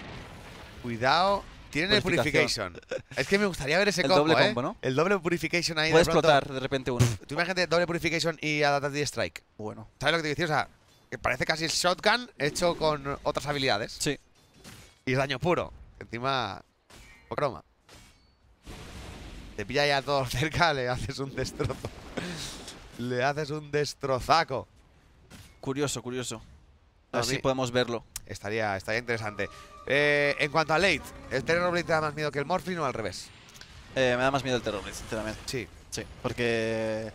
Cuidado tienen pues el Purification. Es que me gustaría ver ese combo, doble ¿eh? combo, ¿no? El doble Purification ahí Puede explotar de repente uno. Tú imagínate doble Purification y adaptative Strike. Bueno. ¿Sabes lo que te decía? O sea, que parece casi el Shotgun hecho con otras habilidades. Sí. Y daño puro. Encima, o croma. Te pilla a todo cerca, le haces un destrozo. le haces un destrozaco. Curioso, curioso. Así podemos verlo. Estaría, estaría interesante. Eh, en cuanto a late, ¿el Terrorblade te da más miedo que el Morphine o al revés? Eh, me da más miedo el Terrorblade, sinceramente. Sí. Sí, porque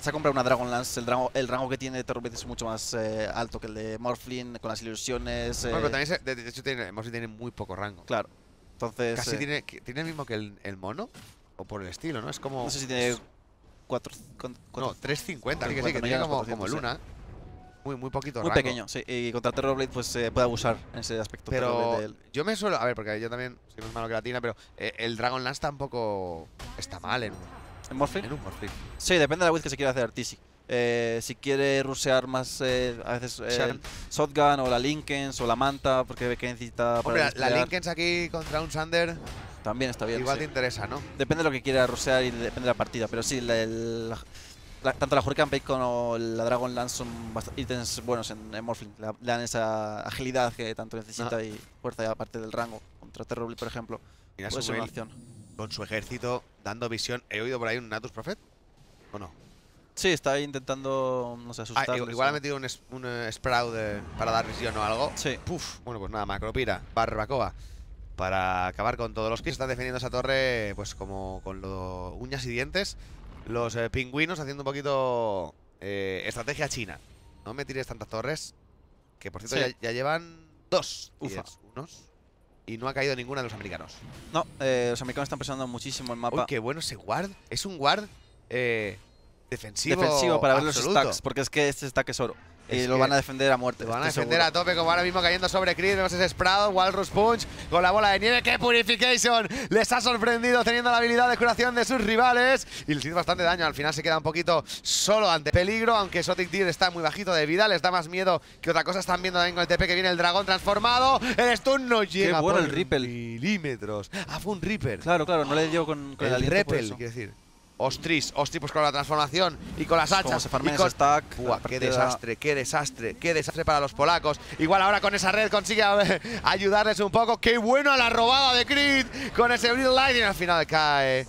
se ha comprado una lance el rango, el rango que tiene Terrorblade es mucho más eh, alto que el de Morphling, con las ilusiones... Bueno, pero también, de, hecho, tiene, Morphling tiene muy poco rango. Claro, entonces... Casi tiene, tiene el mismo que el, mono, o por el estilo, ¿no? Es como... No sé si tiene... 4, no, 350, Así que sí, que tiene como, Luna. Muy, muy poquito Muy pequeño, sí. Y contra Terrorblade pues se puede abusar en ese aspecto. Pero yo me suelo... A ver, porque yo también soy más malo que la tina pero eh, el Dragon Lance tampoco está mal en un... Morphling? Sí, depende de la build que se quiera hacer, Tizzy. Eh, si quiere rusear más eh, a veces eh, Shotgun o la Linkens o la Manta, porque ve que necesita. la, la Linkens aquí contra un Sander. También está bien. Igual te interesa, ¿no? Depende de lo que quiera rusear y depende de la partida, pero sí, el tanto la Hurricane como la Dragon Lance son ítems buenos en, en Morphling. Le, dan esa agilidad que tanto necesita ah. y fuerza, ya aparte del rango. Contra Terror por ejemplo. Con su ejército, dando visión. ¿He oído por ahí un Natus Prophet? ¿O no? Sí, está intentando, no sé, ah, asustar. igual ha metido un, un eh, Sprout para dar visión o algo. Sí. Puf. Bueno, pues nada, Macropira, Barbacoa. Para acabar con todos los que están defendiendo esa torre, pues como con lo uñas y dientes. Los eh, pingüinos haciendo un poquito eh, estrategia china. No me tires tantas torres. Que por cierto ya, llevan dos. Ufa. unos. Y no ha caído ninguna de los americanos. No, eh, los americanos están presionando muchísimo el mapa. Uy, qué bueno ese guard. Es un guard defensivo. Defensivo para ver los stacks, porque es que este stack es oro. Y eh, lo van a defender a muerte. van a defender a tope, como ahora mismo cayendo sobre Creed. Vemos ese Sprout, Walrus Punch, con la bola de nieve. ¡Qué Purification! Les ha sorprendido teniendo la habilidad de curación de sus rivales. Y les hizo bastante daño. Al final se queda un poquito solo ante peligro, aunque Sotic Deer está muy bajito de vida. Les da más miedo que otra cosa. Están viendo también con el TP que viene el dragón transformado. El stun no llega Qué bueno por el Ripple. milímetros. Ah, fue un Ripper. Claro, claro, no le dio con, el, el Ripple, quiero decir. Ostris, Ostris pues con la transformación y con las hachas. con... stack, qué desastre, qué desastre, qué desastre para los polacos. Igual ahora con esa red consigue ayudarles un poco. Qué buena la robada de Creed con ese Blinding Light y al final cae.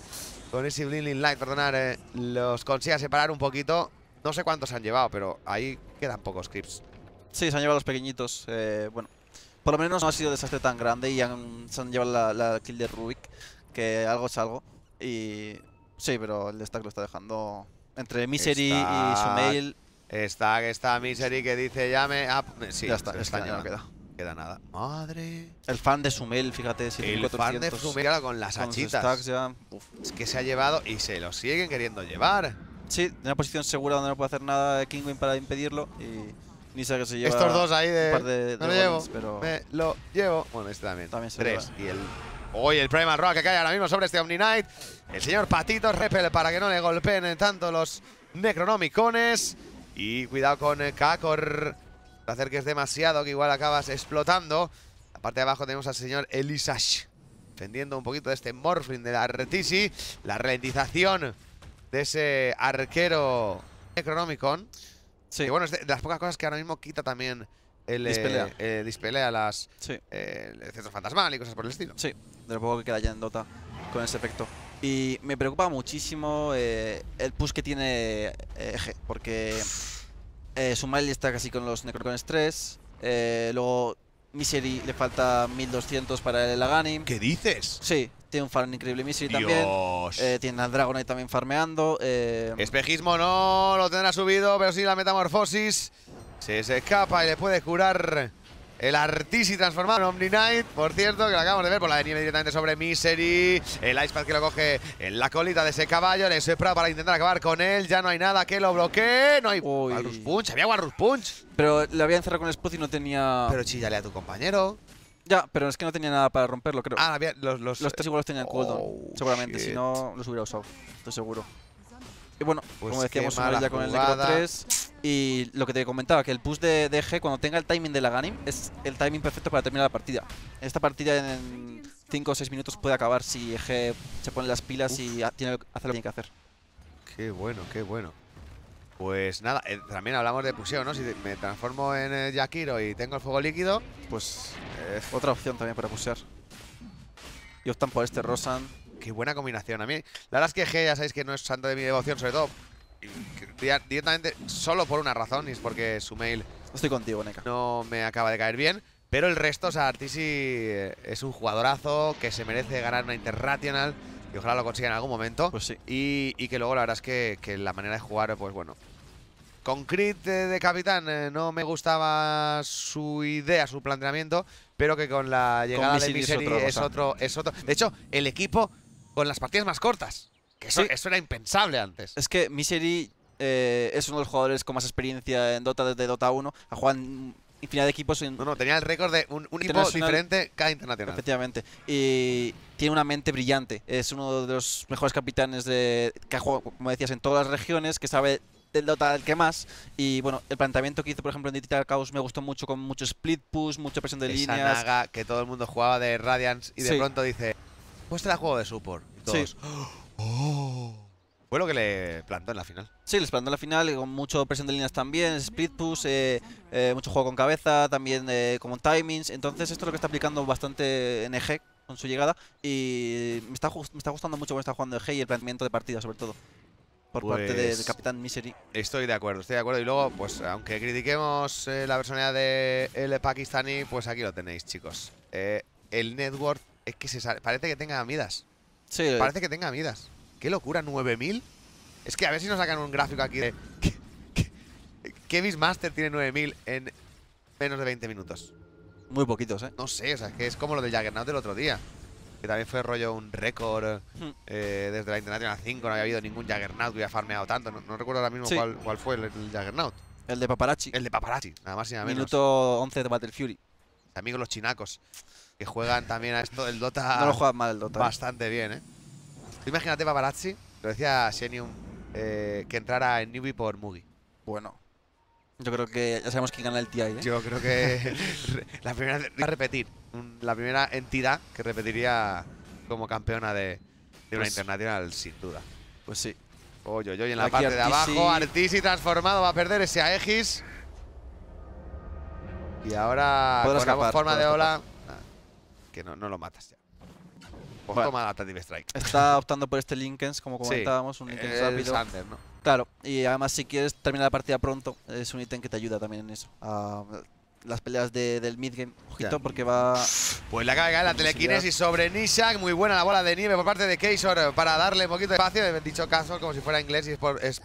Con ese Blinding Light, perdonad, eh, los consigue separar un poquito. No sé cuántos han llevado, pero ahí quedan pocos creeps. Sí, se han llevado los pequeñitos. Eh, bueno, por lo menos no ha sido desastre tan grande y han, se han llevado la, la kill de Rubik, que algo es algo. Y Sí, pero el Stack lo está dejando. Entre Misery y Sumail. Está, está Misery que dice llame… Ah, sí, ya está, ya no queda. Queda nada. Madre. El fan de Sumail, fíjate, El fan de Sumail con las con hachitas. es que se ha llevado y se lo siguen queriendo llevar. Sí, en una posición segura donde no puede hacer nada Kingwin para impedirlo y. ni sé que se lleva Estos dos ahí de. Un me lo llevo. Pero... Me lo llevo. Bueno, este también. también Tres. Y el Hoy el problema Rock que cae ahora mismo sobre este Omni Knight. El señor Patito repel para que no le golpeen tanto los Necronomicones. Y cuidado con eh, Kakor. Te acerques demasiado que igual acabas explotando. La parte de abajo tenemos al señor Elisash. Defendiendo un poquito de este Morphling de la Retisi. La ralentización de ese arquero Necronomicon. Sí. bueno, es de las pocas cosas que ahora mismo quita también el, Dispelea. Eh, eh, dispelea las eh, centros fantasmal y cosas por el estilo. Sí, de lo poco que queda ya en Dota con ese efecto. Y me preocupa muchísimo el push que tiene Eje, porque mail está casi con los Necrocones 3, luego Misery le falta 1200 para el Laganim. ¿Qué dices? Sí, tiene un farm increíble Misery también. tiene al Dragonite también farmeando. Espejismo no, lo tendrá subido, pero sí la metamorfosis. Si se escapa y le puede curar el Artisi transformado en Omni Knight, por cierto, que lo acabamos de ver por la de nieve directamente sobre Misery. El Pad que lo coge en la colita de ese caballo. Le separado para intentar acabar con él. Ya no hay nada que lo bloquee. No hay Walrus Punch. Había Walrus Punch. Pero le había encerrado con el y no tenía. Pero chillale a tu compañero. Ya, pero es que no tenía nada para romperlo, creo. Ah, los, los, tres igual tenían oh, cooldown, seguramente. Si no, los hubiera usado. Estoy seguro. Y bueno, pues como decíamos, ya con el Necro 3. Y lo que te comentaba, que el push de, de G, cuando tenga el timing de la Ganim, es el timing perfecto para terminar la partida. Esta partida en 5 o 6 minutos puede acabar si G se pone las pilas y tiene, hace lo que tiene que hacer. Qué bueno, qué bueno. Pues nada, eh, también hablamos de puseo, ¿no? Si me transformo en eh, Jakiro y tengo el fuego líquido, pues... Eh, otra opción también para pusear. Y optan por este Rosan. Qué buena combinación. A mí, la verdad es que G ya sabéis que no es santo de mi devoción, sobre todo directamente solo por una razón, y es porque su mail... Estoy contigo, No me acaba de caer bien. Pero el resto, o sea, Artisi eh, es un jugadorazo que se merece ganar una Interrational y ojalá lo consiga en algún momento. Pues y, que luego la verdad es que, la manera de jugar, pues bueno. Con Crit de, capitán eh, no me gustaba su idea, su planteamiento, pero que con la llegada de Misery es, otro, es otro. De hecho, el equipo con las partidas más cortas. Que eso, era impensable antes. Es que Misery eh, es uno de los jugadores con más experiencia en Dota desde Dota 1. Ha jugado en infinidad de equipos. no, no, tenía el récord de un, equipo diferente cada internacional. Efectivamente. Y tiene una mente brillante. Es uno de los mejores capitanes de, que ha jugado, como decías, en todas las regiones, que sabe del Dota el que más. Y bueno, el planteamiento que hizo, por ejemplo, en Digital Chaos me gustó mucho, con mucho split push, mucha presión de Esa líneas. que todo el mundo jugaba de Radiance y de pronto dice: Pues te la juego de support. Oh, oh". Fue lo que le plantó en la final. Sí, les plantó en la final, con mucho presión de líneas también, split push, eh, eh, mucho juego con cabeza, también eh, como timings. Entonces, esto es lo que está aplicando bastante NG con su llegada. Y me está, me está gustando mucho cómo está jugando NG y el planteamiento de partida, sobre todo. Por parte del pues Capitán Misery. Estoy de acuerdo, estoy de acuerdo. Y luego, pues aunque critiquemos eh, la personalidad del el pakistaní, pues aquí lo tenéis, chicos. el network es que se parece que tenga midas. Sí. Parece que tenga midas. ¡Qué locura! ¿9000? Es que a ver si nos sacan un gráfico aquí de... ¿Qué Master tiene 9000 en menos de 20 minutos. Muy poquitos, ¿eh? No sé, o sea, es que es como lo del Jaggernaut del otro día. Que también fue rollo un récord hmm. eh, desde la International 5. No había habido ningún Jaggernaut que hubiera farmeado tanto. No, recuerdo ahora mismo cuál, fue el, Jaggernaut. El de Paparazzi. El de Paparazzi, nada más y nada menos. Minuto 11 de Battle Fury. Amigos los chinacos, que juegan también a esto del Dota. No lo juegan mal el Dota. ¿eh? Bastante bien, ¿eh? imagínate Paparazzi, lo decía Senium, eh, que entrara en Newbie por Mugi. Bueno. Yo creo que ya sabemos quién gana el TI, ¿eh? Yo creo que la primera repetir, la primera entidad que repetiría como campeona de, una pues internacional, sin duda. Pues sí. Oye, oye, en la parte de abajo, Artisi transformado, va a perder ese Aegis. Y ahora, con la forma de ola, que no, no lo matas ya. Pues Está optando por este Linkens, como comentábamos, un Linkens rápido. ¿no? Claro, y además si quieres terminar la partida pronto, es un ítem que te ayuda también en eso. las peleas de, del mid-game, ojito, porque va... Pues la carga, la telequinesis sobre Nishak, muy buena la bola de nieve por parte de Keysor eh, para darle un poquito de espacio, en dicho caso, como si fuera inglés y es por... Es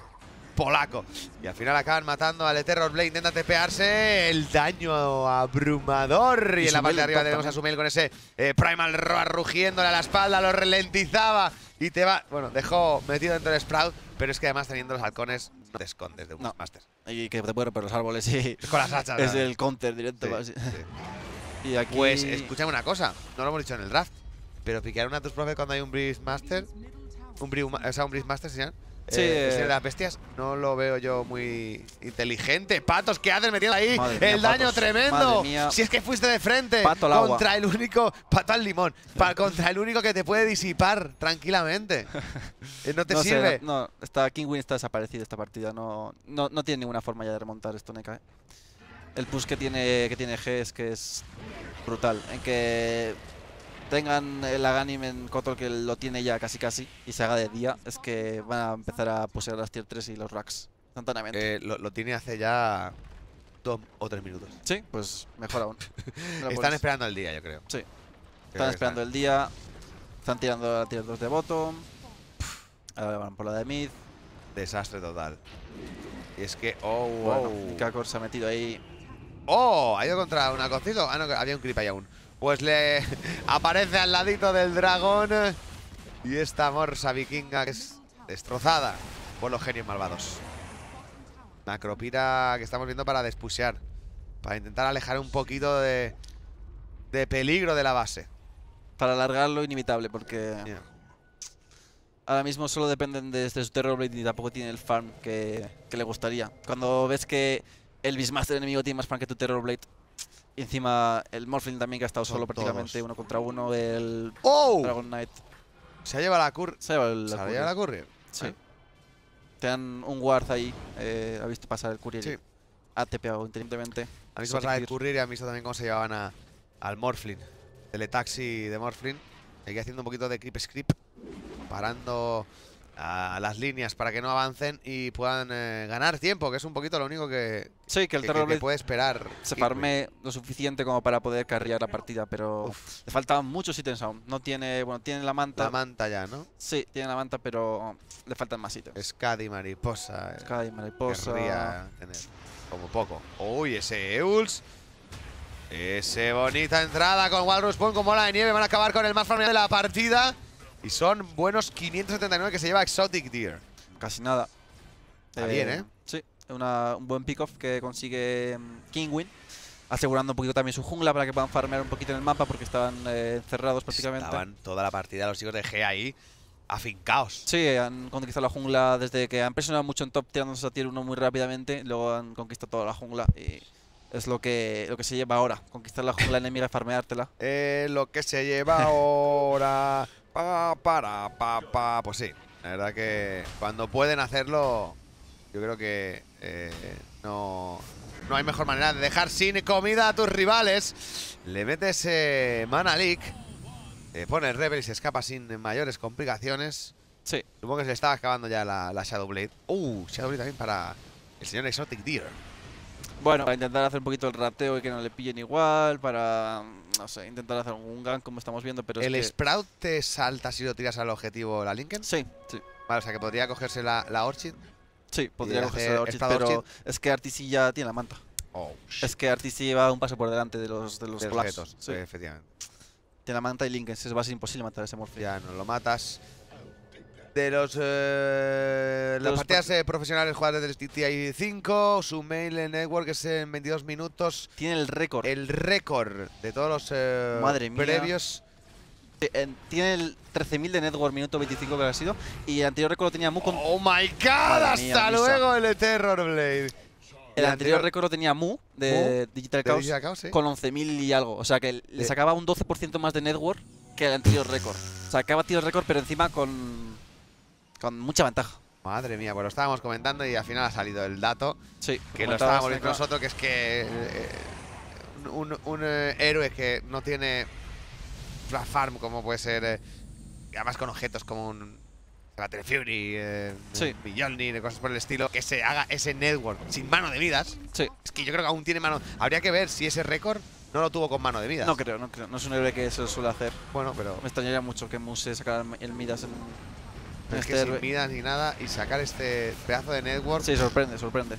polaco. Y al final acaban matando al Eterror Blade. Intenta tepearse. El daño abrumador. Y, en la parte de arriba tenemos a Sumail con ese eh, Primal Roar rugiéndole a la espalda. Lo ralentizaba. Y te va. Bueno, dejó metido dentro del Sprout. Pero es que además teniendo los halcones no te escondes de un Master. Y que te puede romper los árboles y. Con las hachas. es el counter directo. Y aquí... Pues escúchame una cosa. No lo hemos dicho en el draft. Pero piquear una tus profe cuando hay un Breeze Master. Un o sea, un Breeze Master, Sí. Eh, las Bestias no lo veo yo muy inteligente. Patos, ¿qué haces metiendo ahí? el daño tremendo. Si es que fuiste de frente contra el único. Pato al limón. contra el único que te puede disipar tranquilamente. Eh, no te sirve. no, está, King Win está desaparecido esta partida. No, no, tiene ninguna forma ya de remontar esto, Neca. Eh. El push que tiene, que tiene G es que es brutal. En que tengan el Aghanim en control que lo tiene ya casi casi y se haga de día, es que van a empezar a pusear las tier 3 y los racks instantáneamente. Eh, lo, tiene hace ya dos o tres minutos. Sí, pues mejor aún. están esperando el día, yo creo. Sí. están esperando el día. Están tirando la tier 2 de bottom. Ahora van por la de mid. Desastre total. Y es que. Oh, Kakor se ha metido ahí. ¡Oh! Ha ido contra una cocito. Ah, no, había un creep ahí aún pues le aparece al ladito del dragón. Y esta morsa vikinga que es destrozada por los genios malvados. Macropira que estamos viendo para despushear. Para intentar alejar un poquito de, peligro de la base. Para alargar lo inimitable, porque ahora mismo solo dependen de, su este Terrorblade y tampoco tiene el farm que, que, le gustaría. Cuando ves que el Beastmaster enemigo tiene más farm que tu Terrorblade, encima el Morphling también que ha estado solo prácticamente uno contra uno. del ¡Oh! Dragon Knight. Se ha llevado la Curry. Se ha llevado la, curry. Sí. Te dan un guard ahí. Eh, ha visto pasar el Curry. Sí. Ha tepeado inteligentemente. Ha visto pasar el Curry y ha visto también cómo se llevaban a, al Morphling. Teletaxi de Morphling. Aquí haciendo un poquito de creep script. Parando a las líneas para que no avancen y puedan eh, ganar tiempo, que es un poquito lo único que, sí, que, el terror puede esperar. Se lo suficiente como para poder carrear la partida, pero le faltaban muchos ítems aún. No tiene, bueno, tiene la manta. La manta ya, ¿no? Sí, tiene la manta, pero le faltan más ítems. Skadi mariposa. Eh. Skadi mariposa. tener como poco. Uy, ese Euls. Ese bonita entrada con Walrus Pong con bola de nieve. Van a acabar con el más farmeado de la partida. Y son buenos 579 que se lleva Exotic Deer. Casi nada. Está bien, ¿eh? ¿eh? Sí, un buen pick-off que consigue mm, Kingwin. Asegurando un poquito también su jungla para que puedan farmear un poquito en el mapa porque estaban eh, encerrados prácticamente. Estaban toda la partida los chicos de G ahí afincaos. Sí, han conquistado la jungla desde que han presionado mucho en top, tirándose a tier 1 muy rápidamente. Luego han conquistado toda la jungla y es lo que, lo que se lleva ahora. Conquistar la jungla enemiga y farmeártela. Eh, lo que se lleva ahora. Pa, para, pa, pa. Pues sí, la verdad que cuando pueden hacerlo, yo creo que eh, no, hay mejor manera de dejar sin comida a tus rivales. Le metes ese eh, Mana Leak, eh, pone Rebel y se escapa sin mayores complicaciones. Sí. Supongo que se le estaba acabando ya la, la Shadow Blade. Uh, Shadow también para el señor Exotic Deer. Bueno, para intentar hacer un poquito el rateo y que no le pillen igual, para no sé, intentar hacer un gank como estamos viendo, pero ¿El Sprout te salta si lo tiras al objetivo la Linken? Sí, sí. Vale, o sea que podría cogerse la, la Orchid. Sí, podría cogerse la Orchid, pero es que artis ya tiene la manta. Oh, es que Artisi lleva un paso por delante de los de los, sí. efectivamente. Tiene la manta y Linken, es va imposible matar ese Morphe. Ya, no lo matas. De los, eh, las partidas eh, profesionales jugadas desde ti 5. Su mail en network es en 22 minutos. Tiene el récord. El récord de todos los eh, previos. Eh, tiene el 13.000 de network, minuto 25 que ha sido. Y el anterior récord lo tenía Mu con. ¡Oh my god! ¡Hasta luego, el Terrorblade! El, anterior récord lo tenía Mu de, Digital, con 11.000 y algo. O sea que le sacaba un 12% más de network que el anterior récord. O sea, ha el récord, pero encima con con mucha ventaja. Madre mía, pues lo estábamos comentando y al final ha salido el dato. Sí. Que lo estábamos viendo nosotros, que es que eh, un, eh, héroe que no tiene la farm como puede ser, eh, además con objetos como un Battle Fury, eh, cosas por el estilo, que se haga ese network sin mano de vidas. Sí. Es que yo creo que aún tiene mano. Habría que ver si ese récord no lo tuvo con mano de vidas. No creo, no creo. No es un héroe que eso suele hacer. Bueno, pero. Me extrañaría mucho que Muse sacara el Midas en este es que sin vidas ni nada y sacar este pedazo de network. Sí, sorprende, sorprende.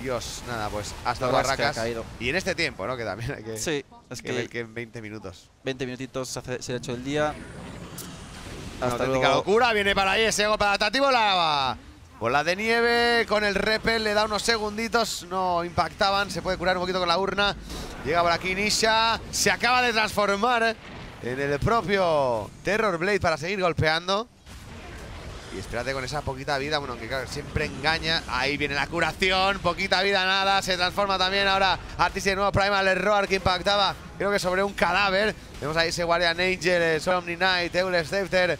Dios, nada, pues hasta Barracas. Y en este tiempo, ¿no? Que también hay que. es que. que en 20 minutos. 20 minutitos se, ha hecho el día. Hasta Una auténtica locura, viene para ahí ese golpe adaptativo, la bola de nieve, con el repel, le da unos segunditos, no impactaban, se puede curar un poquito con la urna, llega por aquí Nisha, se acaba de transformar en el propio Terror Blade para seguir golpeando. Y espérate con esa poquita vida, bueno, que claro, siempre engaña. Ahí viene la curación, poquita vida, nada. Se transforma también ahora Artis de nuevo Primal Error que impactaba, creo que sobre un cadáver. Vemos ahí ese Guardian Angel, Somni Knight, Euler Scepter.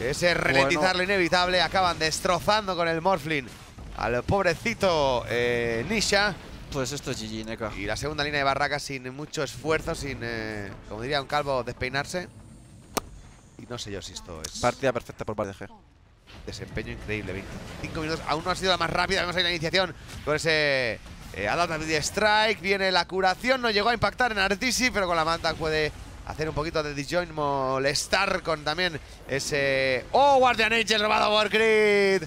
Ese ralentizar lo inevitable. Acaban destrozando con el Morflin al pobrecito eh, Nisha. Pues esto es GG, Neca. Y la segunda línea de barracas sin mucho esfuerzo, sin, eh, como diría un calvo, despeinarse no sé yo si esto es. Partida perfecta por parte Desempeño increíble, 25 minutos. Aún no ha sido la más rápida. Vemos ahí la iniciación con ese eh, Strike. Viene la curación. No llegó a impactar en Artisi, pero con la manta puede hacer un poquito de disjoint, molestar con también ese. ¡Oh, Guardian Angel robado por Creed!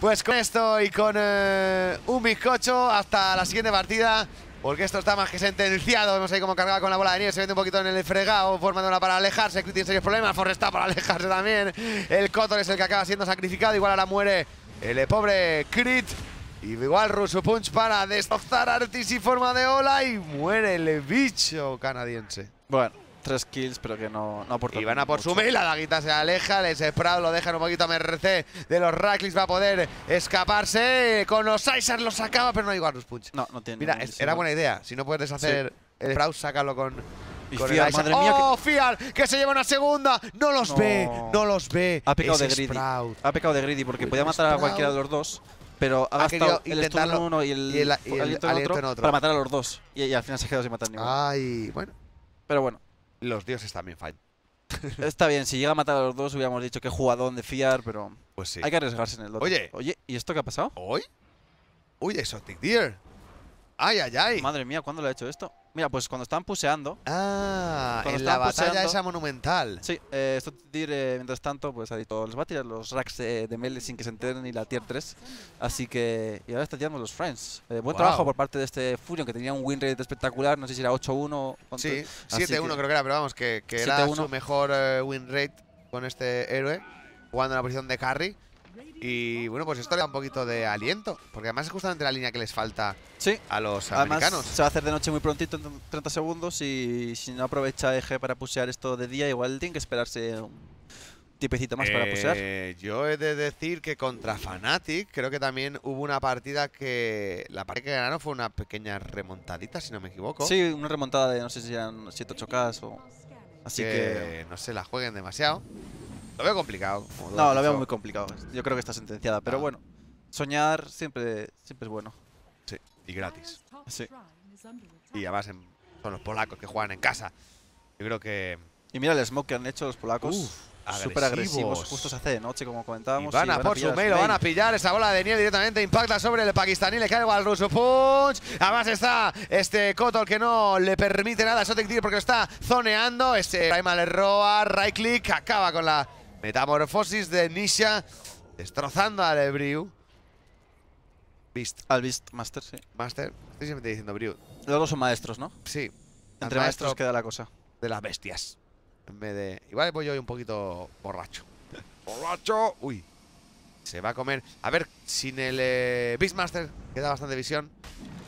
Pues con esto y con eh, un bizcocho, hasta la siguiente partida. Porque esto está más que sentenciado. Vemos ahí como cargaba con la bola de nieve. Se mete un poquito en el fregado, una para alejarse. Crit tiene serios problemas. está para alejarse también. El Cotor es el que acaba siendo sacrificado. Igual ahora muere el eh, pobre Crit. Y igual Russo Punch para destrozar Artis y forma de ola. Y muere el bicho canadiense. Bueno tres kills, pero que no, no Y van a por su mail, la laguita se aleja, les Sprout lo dejan un poquito a mrc de los Racklis, va a poder escaparse. Con los Caesar lo sacaba, pero no igual los punch. No, no tiene. Mira, era buena idea. Si no puedes hacer el eh. Sprout, sácalo con, con Fial, madre ¡Oh, que... Fial! Que se lleva una segunda. No los ve, no los ve. Ha pecado de Greedy. Ha pecado de Greedy porque podía matar a cualquiera de los dos. Pero ha, ha gastado el stun uno y el, y otro, en otro para matar a los dos. Y, al final se ha sin matar ninguno. Ay, bueno. Pero bueno los dioses bien, fallan. Está bien, si llega a matar a los dos hubiéramos dicho que jugadón de fiar, pero pues hay que arriesgarse en el otro. Oye. Oye, ¿y esto qué ha pasado? ¿Hoy? Uy, Exotic Deer. ¡Ay, ay, ay! Madre mía, ¿cuándo lo ha hecho esto? Mira, pues cuando están puseando. Ah, en la batalla esa monumental. Sí, eh, esto diré, mientras tanto, pues ahí todos les va a tirar los racks eh, de Mele sin que se enteren ni la tier 3. Así que. Y ahora está tirando los friends. Eh, buen trabajo por parte de este Furion, que tenía un win rate espectacular. No sé si era 8-1. Sí, 7-1 creo que era, pero vamos, que, era su mejor eh, win rate con este héroe, jugando en la posición de carry. Y bueno, pues esto le da un poquito de aliento, porque además es justamente la línea que les falta a los además, americanos. Se va a hacer de noche muy prontito, en 30 segundos, y si no aprovecha EG para pusear esto de día, igual tiene que esperarse un tipecito más para pusear. Eh, yo he de decir que contra Fnatic creo que también hubo una partida que la parte que ganaron fue una pequeña remontadita, si no me equivoco. Sí, una remontada de no sé si eran 7-8K o... Así que no se la jueguen demasiado. Lo veo complicado. No, lo veo muy complicado. Yo creo que está sentenciada, pero ah. bueno. Soñar siempre, siempre es bueno. Sí, y gratis. Sí. Y además son los polacos que juegan en casa. Yo creo que... Y mira el smoke que han hecho los polacos. Uf. Súper agresivos, justo hace de noche, como comentábamos. van a, por su mail, van a pillar. Esa bola de nieve directamente impacta sobre el pakistaní, le cae al ruso. Punch. Además está este Kotol que no le permite nada a Sotek porque lo está zoneando. Este Prima le roba, right click, acaba con la Metamorfosis de Nisha destrozando al Ebriu. Beast. Al Beast Master, sí. Master. Estoy siempre diciendo Brew. Los dos son maestros, ¿no? Sí. Entre maestros queda la cosa. De las bestias. En vez de. Igual voy yo hoy un poquito borracho. ¡Borracho! Uy. Se va a comer. A ver, sin el eh, Beastmaster queda bastante visión.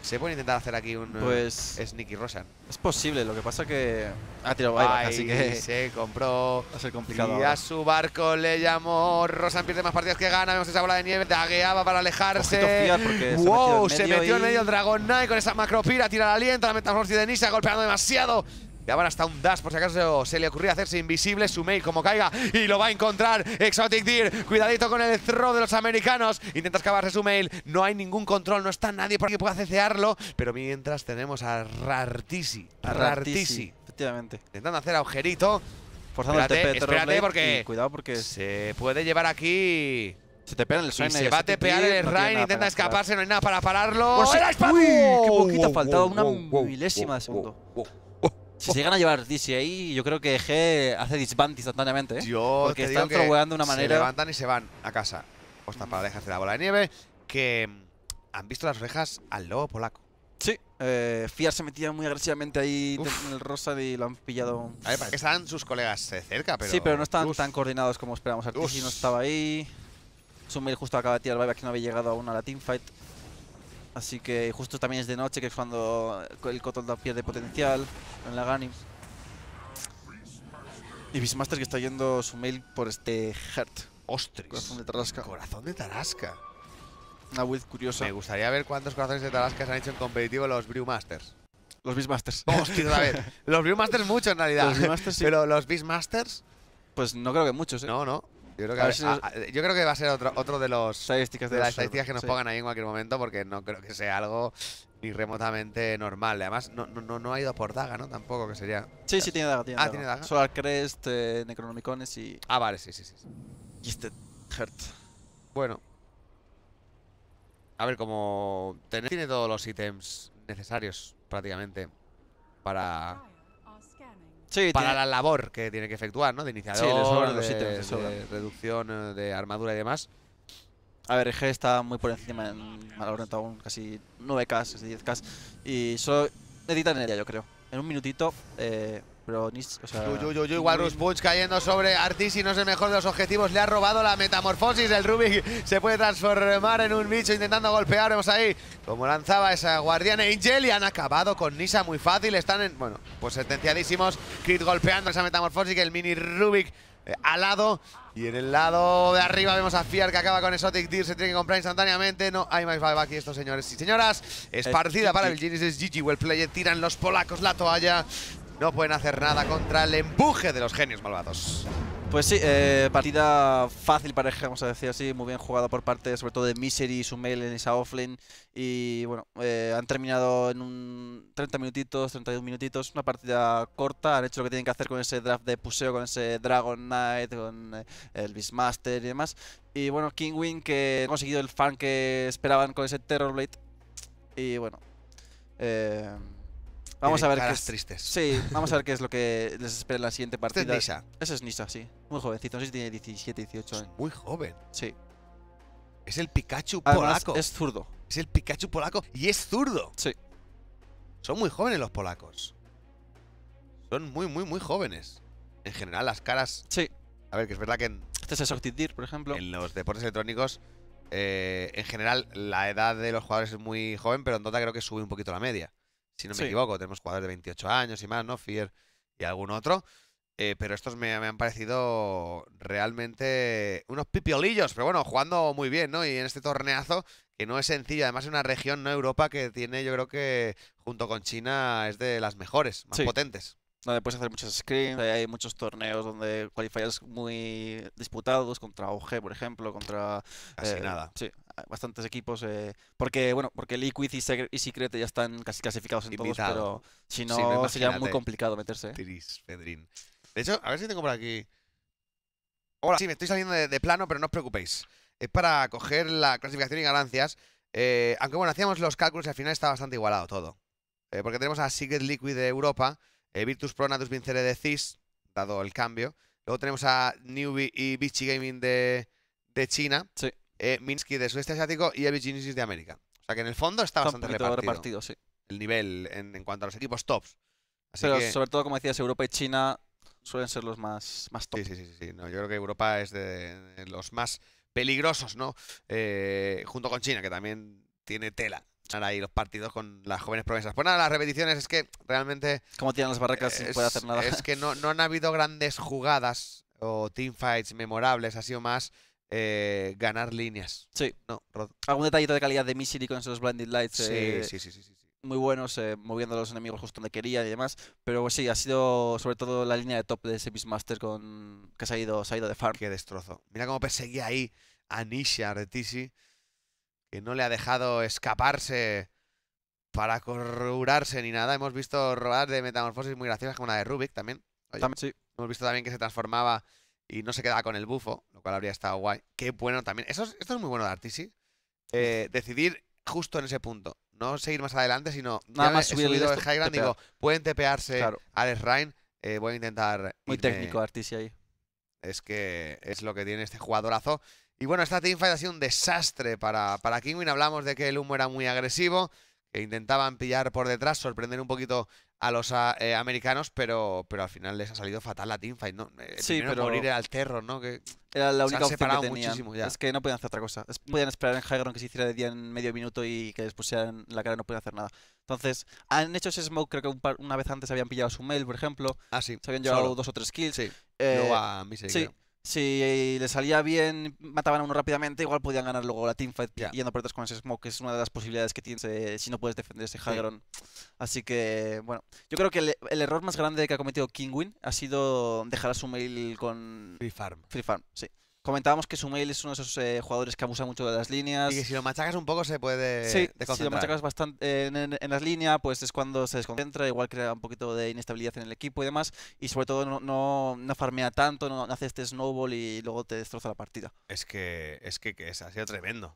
Se puede intentar hacer aquí un eh, pues, Sneaky Rosan. Es posible, lo que pasa que ha tirado así que. Se compró. Va a ser complicado. Y a su barco le llamó. Rosan pierde más partidas que gana. Vemos esa bola de nieve. Dagueaba para alejarse. wow, se metió en medio, el Dragon Knight con esa macropira. Tira la aliento. La metamorfosis de Nisa golpeando demasiado van hasta un dash por si acaso se le ocurría hacerse invisible. Su mail como caiga y lo va a encontrar Exotic Deer. Cuidadito con el throw de los americanos. Intenta escaparse su mail. No hay ningún control. No está nadie por que pueda cecearlo. Pero mientras tenemos a Rartisi. A Rartisi. Efectivamente. Intentando hacer agujerito. Forzando el TP espérate porque cuidado porque se puede llevar aquí se te pega el Swain. Se va a tepear el Rain, intenta escaparse, no hay nada para pararlo. ¡Qué poquito ha faltado! Una milésima de segundo. Si se llegan a llevar DC ahí, yo creo que G hace disband instantáneamente. ¿eh? Yo Porque están digo de una manera. Se levantan y se van a casa. Ostras, para dejarse la bola de nieve. Que mm, han visto las orejas al lobo polaco. Sí, eh, Fiar se metía muy agresivamente ahí en el rosa y lo han pillado. A ver, para que están sus colegas cerca, pero. Sí, pero no estaban tan coordinados como esperábamos. Artigi no estaba ahí. Sumir justo acaba de tirar el que no había llegado aún a la teamfight. Así que justo también es de noche, que es cuando el pie pierde potencial en la Gani. Y Beastmasters que está yendo su mail por este Heart. ¡Ostras! Corazón de Tarasca. Corazón de Tarasca. Una build curiosa. Me gustaría ver cuántos corazones de Tarasca se han hecho en competitivo los Brewmasters. Los Beastmasters. Hostia, a ver. Los Brewmasters muchos, en realidad. Los Beastmasters sí. Pero los Beastmasters... Pues no creo que muchos, ¿eh? No, no. Yo creo, que, va a ser otro, de los estadísticas las estadísticas que nos pongan ahí en cualquier momento, porque no creo que sea algo ni remotamente normal. Además, no, no, no ha ido por Daga, ¿no? Tampoco, que sería. Sí, sí, tiene Daga. Tiene ah, tiene Daga. Solar Crest, eh, Necronomicones y. Ah, vale, sí, sí, sí. este Hurt. Bueno. A ver, como. Tiene todos los ítems necesarios, prácticamente, para para la labor que tiene que efectuar, ¿no? De iniciador, de reducción eh, de armadura y demás. A ver, G está muy por encima en Valorant aún, casi 9K, 10K. Y solo necesitan energía, yo creo. En un minutito eh, pero Nis, o sea, uy, uy, igual Rusbuch cayendo sobre Artis y no es el mejor de los objetivos. Le ha robado la metamorfosis. El Rubik se puede transformar en un bicho intentando golpear. Vemos ahí como lanzaba esa guardiana Angel y han acabado con Nisa muy fácil. Están en, bueno, pues sentenciadísimos. Crit golpeando esa metamorfosis. El mini Rubik eh, al lado Y en el lado de arriba vemos a Fiar que acaba con Exotic Deer, se tiene que comprar instantáneamente. No hay más vibe aquí estos señores y señoras. Es partida para el Genesis. GG, well player tiran los polacos la toalla no pueden hacer nada contra el empuje de los genios malvados. Pues sí, eh, partida fácil para vamos a decir así, muy bien jugada por parte sobre todo de Misery, mail en esa offlane y bueno, eh, han terminado en un 30 minutitos, 31 minutitos, una partida corta, han hecho lo que tienen que hacer con ese draft de puseo, con ese Dragon Knight, con eh, el Beastmaster y demás. Y bueno, Kingwin que ha conseguido el fan que esperaban con ese Terrorblade y bueno, eh Vamos a ver qué es, tristes. Sí, vamos a ver qué es lo que les espera en la siguiente partida. Este es Nisa. Ese es sí. Muy jovencito, no sé si tiene 17, 18 años. muy joven. Sí. Es el Pikachu polaco. Es zurdo. Es el Pikachu polaco y es zurdo. Sí. Son muy jóvenes los polacos. Son muy, muy, muy jóvenes. En general, las caras. Sí. A ver, que es verdad que en. Este es el por ejemplo. En los deportes electrónicos, eh, en general, la edad de los jugadores es muy joven, pero en Dota creo que sube un poquito la media si no me equivoco. Tenemos jugadores de 28 años y más, ¿no? Fier y algún otro. Eh, pero estos me, han parecido realmente unos pipiolillos, pero bueno, jugando muy bien, ¿no? Y en este torneazo, que no es sencillo, además es una región, no Europa, que tiene, yo creo que junto con China es de las mejores, más potentes. Donde puedes hacer muchos screens, hay muchos torneos donde qualifiers muy disputados, contra OG, por ejemplo, contra... Eh, nada. Sí, bastantes equipos. Eh, porque, bueno, porque Liquid y, Secret ya están casi clasificados en todos, pero si no, sería muy complicado meterse. ¿eh? Tris, Pedrin. De hecho, a ver si tengo por aquí. Hola, sí, me estoy saliendo de, plano, pero no os preocupéis. Es para coger la clasificación y ganancias. Eh, aunque bueno, hacíamos los cálculos y al final está bastante igualado todo. porque tenemos a Secret Liquid de Europa, Virtus Pro, Natus Vincere de CIS, dado el cambio. Luego tenemos a Newbie y Vichy Gaming de, de China. Sí. Eh, Minsky de sudeste asiático y Evigenesis de América. O sea que en el fondo está, bastante repartido, el nivel en, cuanto a los equipos tops. Pero sobre todo, como decías, Europa y China suelen ser los más, más Sí, sí, sí. No, yo creo que Europa es de, los más peligrosos, ¿no? Eh, junto con China, que también tiene tela. Ahora ahí los partidos con las jóvenes promesas. Pues nada, las repeticiones es que realmente. Como tiran las barracas sin poder hacer nada. Es que no, no han habido grandes jugadas o teamfights memorables. Ha sido más eh, ganar líneas. Sí. No, Algún detallito de calidad de Misery con esos blinded lights. Eh, sí, sí, sí, sí, Muy buenos, eh, moviendo a los enemigos justo donde quería y demás. Pero pues, sí, ha sido sobre todo la línea de top de ese Beastmaster con... que se ha ido, ha ido de farm. Qué destrozo. Mira cómo perseguía ahí a Nisha Retisi, que no le ha dejado escaparse para curarse ni nada. Hemos visto robar de metamorfosis muy graciosas como la de Rubik también. Hemos visto también que se transformaba y no se quedaba con el bufo, lo cual habría estado guay. Qué bueno también. Eso esto es muy bueno de Artisi. Eh, decidir justo en ese punto. No seguir más adelante, sino nada más subido el high digo, pueden tepearse Alex Ryan, eh, voy a intentar. Muy técnico Artisi ahí. Es que es lo que tiene este jugadorazo. Y bueno, esta teamfight ha sido un desastre para, para Kingwin. Hablamos de que el humo era muy agresivo intentaban pillar por detrás, sorprender un poquito a los ah, eh, americanos, pero, pero al final les ha salido fatal la teamfight, ¿no? Eh, sí, pero morir al terror, ¿no? Que era la única opción que tenían. Muchísimo ya. Es que no podían hacer otra cosa. Mm. podían esperar en Highground que se hiciera de día en medio minuto y que después sean la cara, no podían hacer nada. Entonces, han hecho ese smoke, creo que una vez antes habían pillado su mail, por ejemplo. Ah, sí. Se habían llevado dos o tres kills. Sí. Eh, sí si le salía bien, mataban a uno rápidamente, igual podían ganar luego la teamfight yendo por con ese smoke, que es una de las posibilidades que tienes eh, si no puedes defender ese Hagaron. Así que, bueno, yo creo que el, el, error más grande que ha cometido Kingwin ha sido dejar a su mail con... Free Farm. Free Farm, sí. Comentábamos que Sumail es uno de esos eh, jugadores que abusa mucho de las líneas. Y si lo machacas un poco se puede eh, sí, Si lo machacas bastante eh, en, las líneas, pues es cuando se desconcentra, igual crea un poquito de inestabilidad en el equipo y demás. Y sobre todo no, no, farmea tanto, no, hace este snowball y luego te destroza la partida. Es que, es que, ha sido tremendo.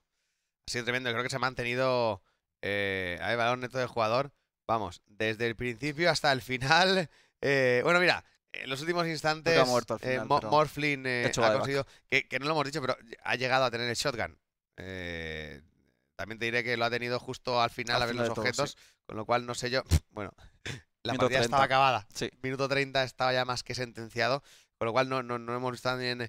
Ha sido tremendo. Creo que se ha mantenido eh, el valor neto del jugador. Vamos, desde el principio hasta el final. bueno, mira, en los últimos instantes, muerto eh, Morflin eh, ha conseguido, que, no lo hemos dicho, pero ha llegado a tener el shotgun. Eh, también te diré que lo ha tenido justo al final a ver los objetos, con lo cual no sé yo. Bueno, la partida estaba acabada. Minuto 30 estaba ya más que sentenciado, con lo cual no, hemos visto en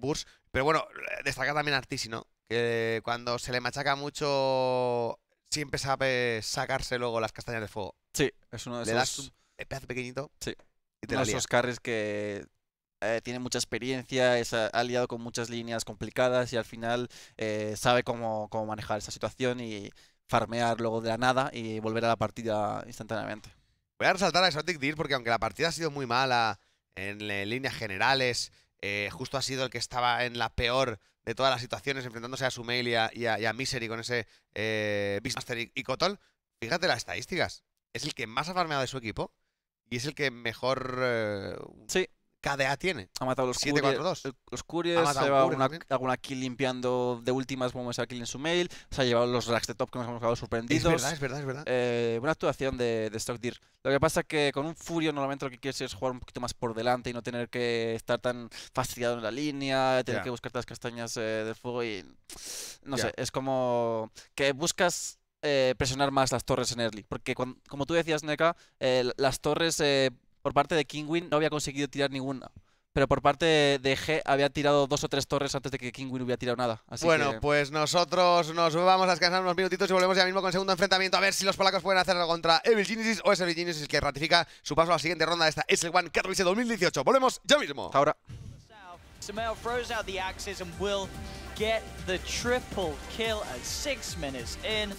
Burst. Pero bueno, destaca también Artisi, ¿no? Que cuando se le machaca mucho, siempre sabe sacarse luego las castañas de fuego. Sí, es uno de esos. Le pedazo pequeñito. Sí. Y que eh, tiene mucha experiencia, ah, ha liado con muchas líneas complicadas y al final eh, sabe cómo, cómo manejar esa situación y farmear luego de la nada y volver a la partida instantáneamente. Voy a resaltar a Exotic Deer porque aunque la partida ha sido muy mala en líneas generales, eh, justo ha sido el que estaba en la peor de todas las situaciones, enfrentándose a Sumail y a, y a, Misery con ese eh, Beastmaster y, Kotal, Fíjate las estadísticas. Es el que más ha farmeado de su equipo y es el que mejor eh, sí. KDA tiene. Ha matado los 7-4-2. Los Curies, ha llevado eh, alguna, kill limpiando de últimas bombas a kill en su mail. Se ha llevado los racks de top que nos hemos quedado sorprendidos. Es verdad, es verdad, es verdad. Eh, actuación de, de Stock Deer. Lo que pasa es que con un Furio normalmente lo que quieres es jugar un poquito más por delante y no tener que estar tan fastidiado en la línea, tener que buscar las castañas de del fuego y. No sé, es como que buscas eh, presionar más las torres en early. Porque como tú decías, Neka, eh, las torres eh, por parte de Kingwin no había conseguido tirar ninguna. Pero por parte de G había tirado dos o tres torres antes de que Kingwin hubiera tirado nada. bueno, pues nosotros nos vamos a descansar unos minutitos y volvemos ya mismo con el segundo enfrentamiento. A ver si los polacos pueden hacer algo contra Evil Genesis o es Evil Genesis que ratifica su paso a la siguiente ronda de esta el One Katowice 2018. Volvemos ya mismo. Ahora. out the axes and will get the triple kill at minutes in.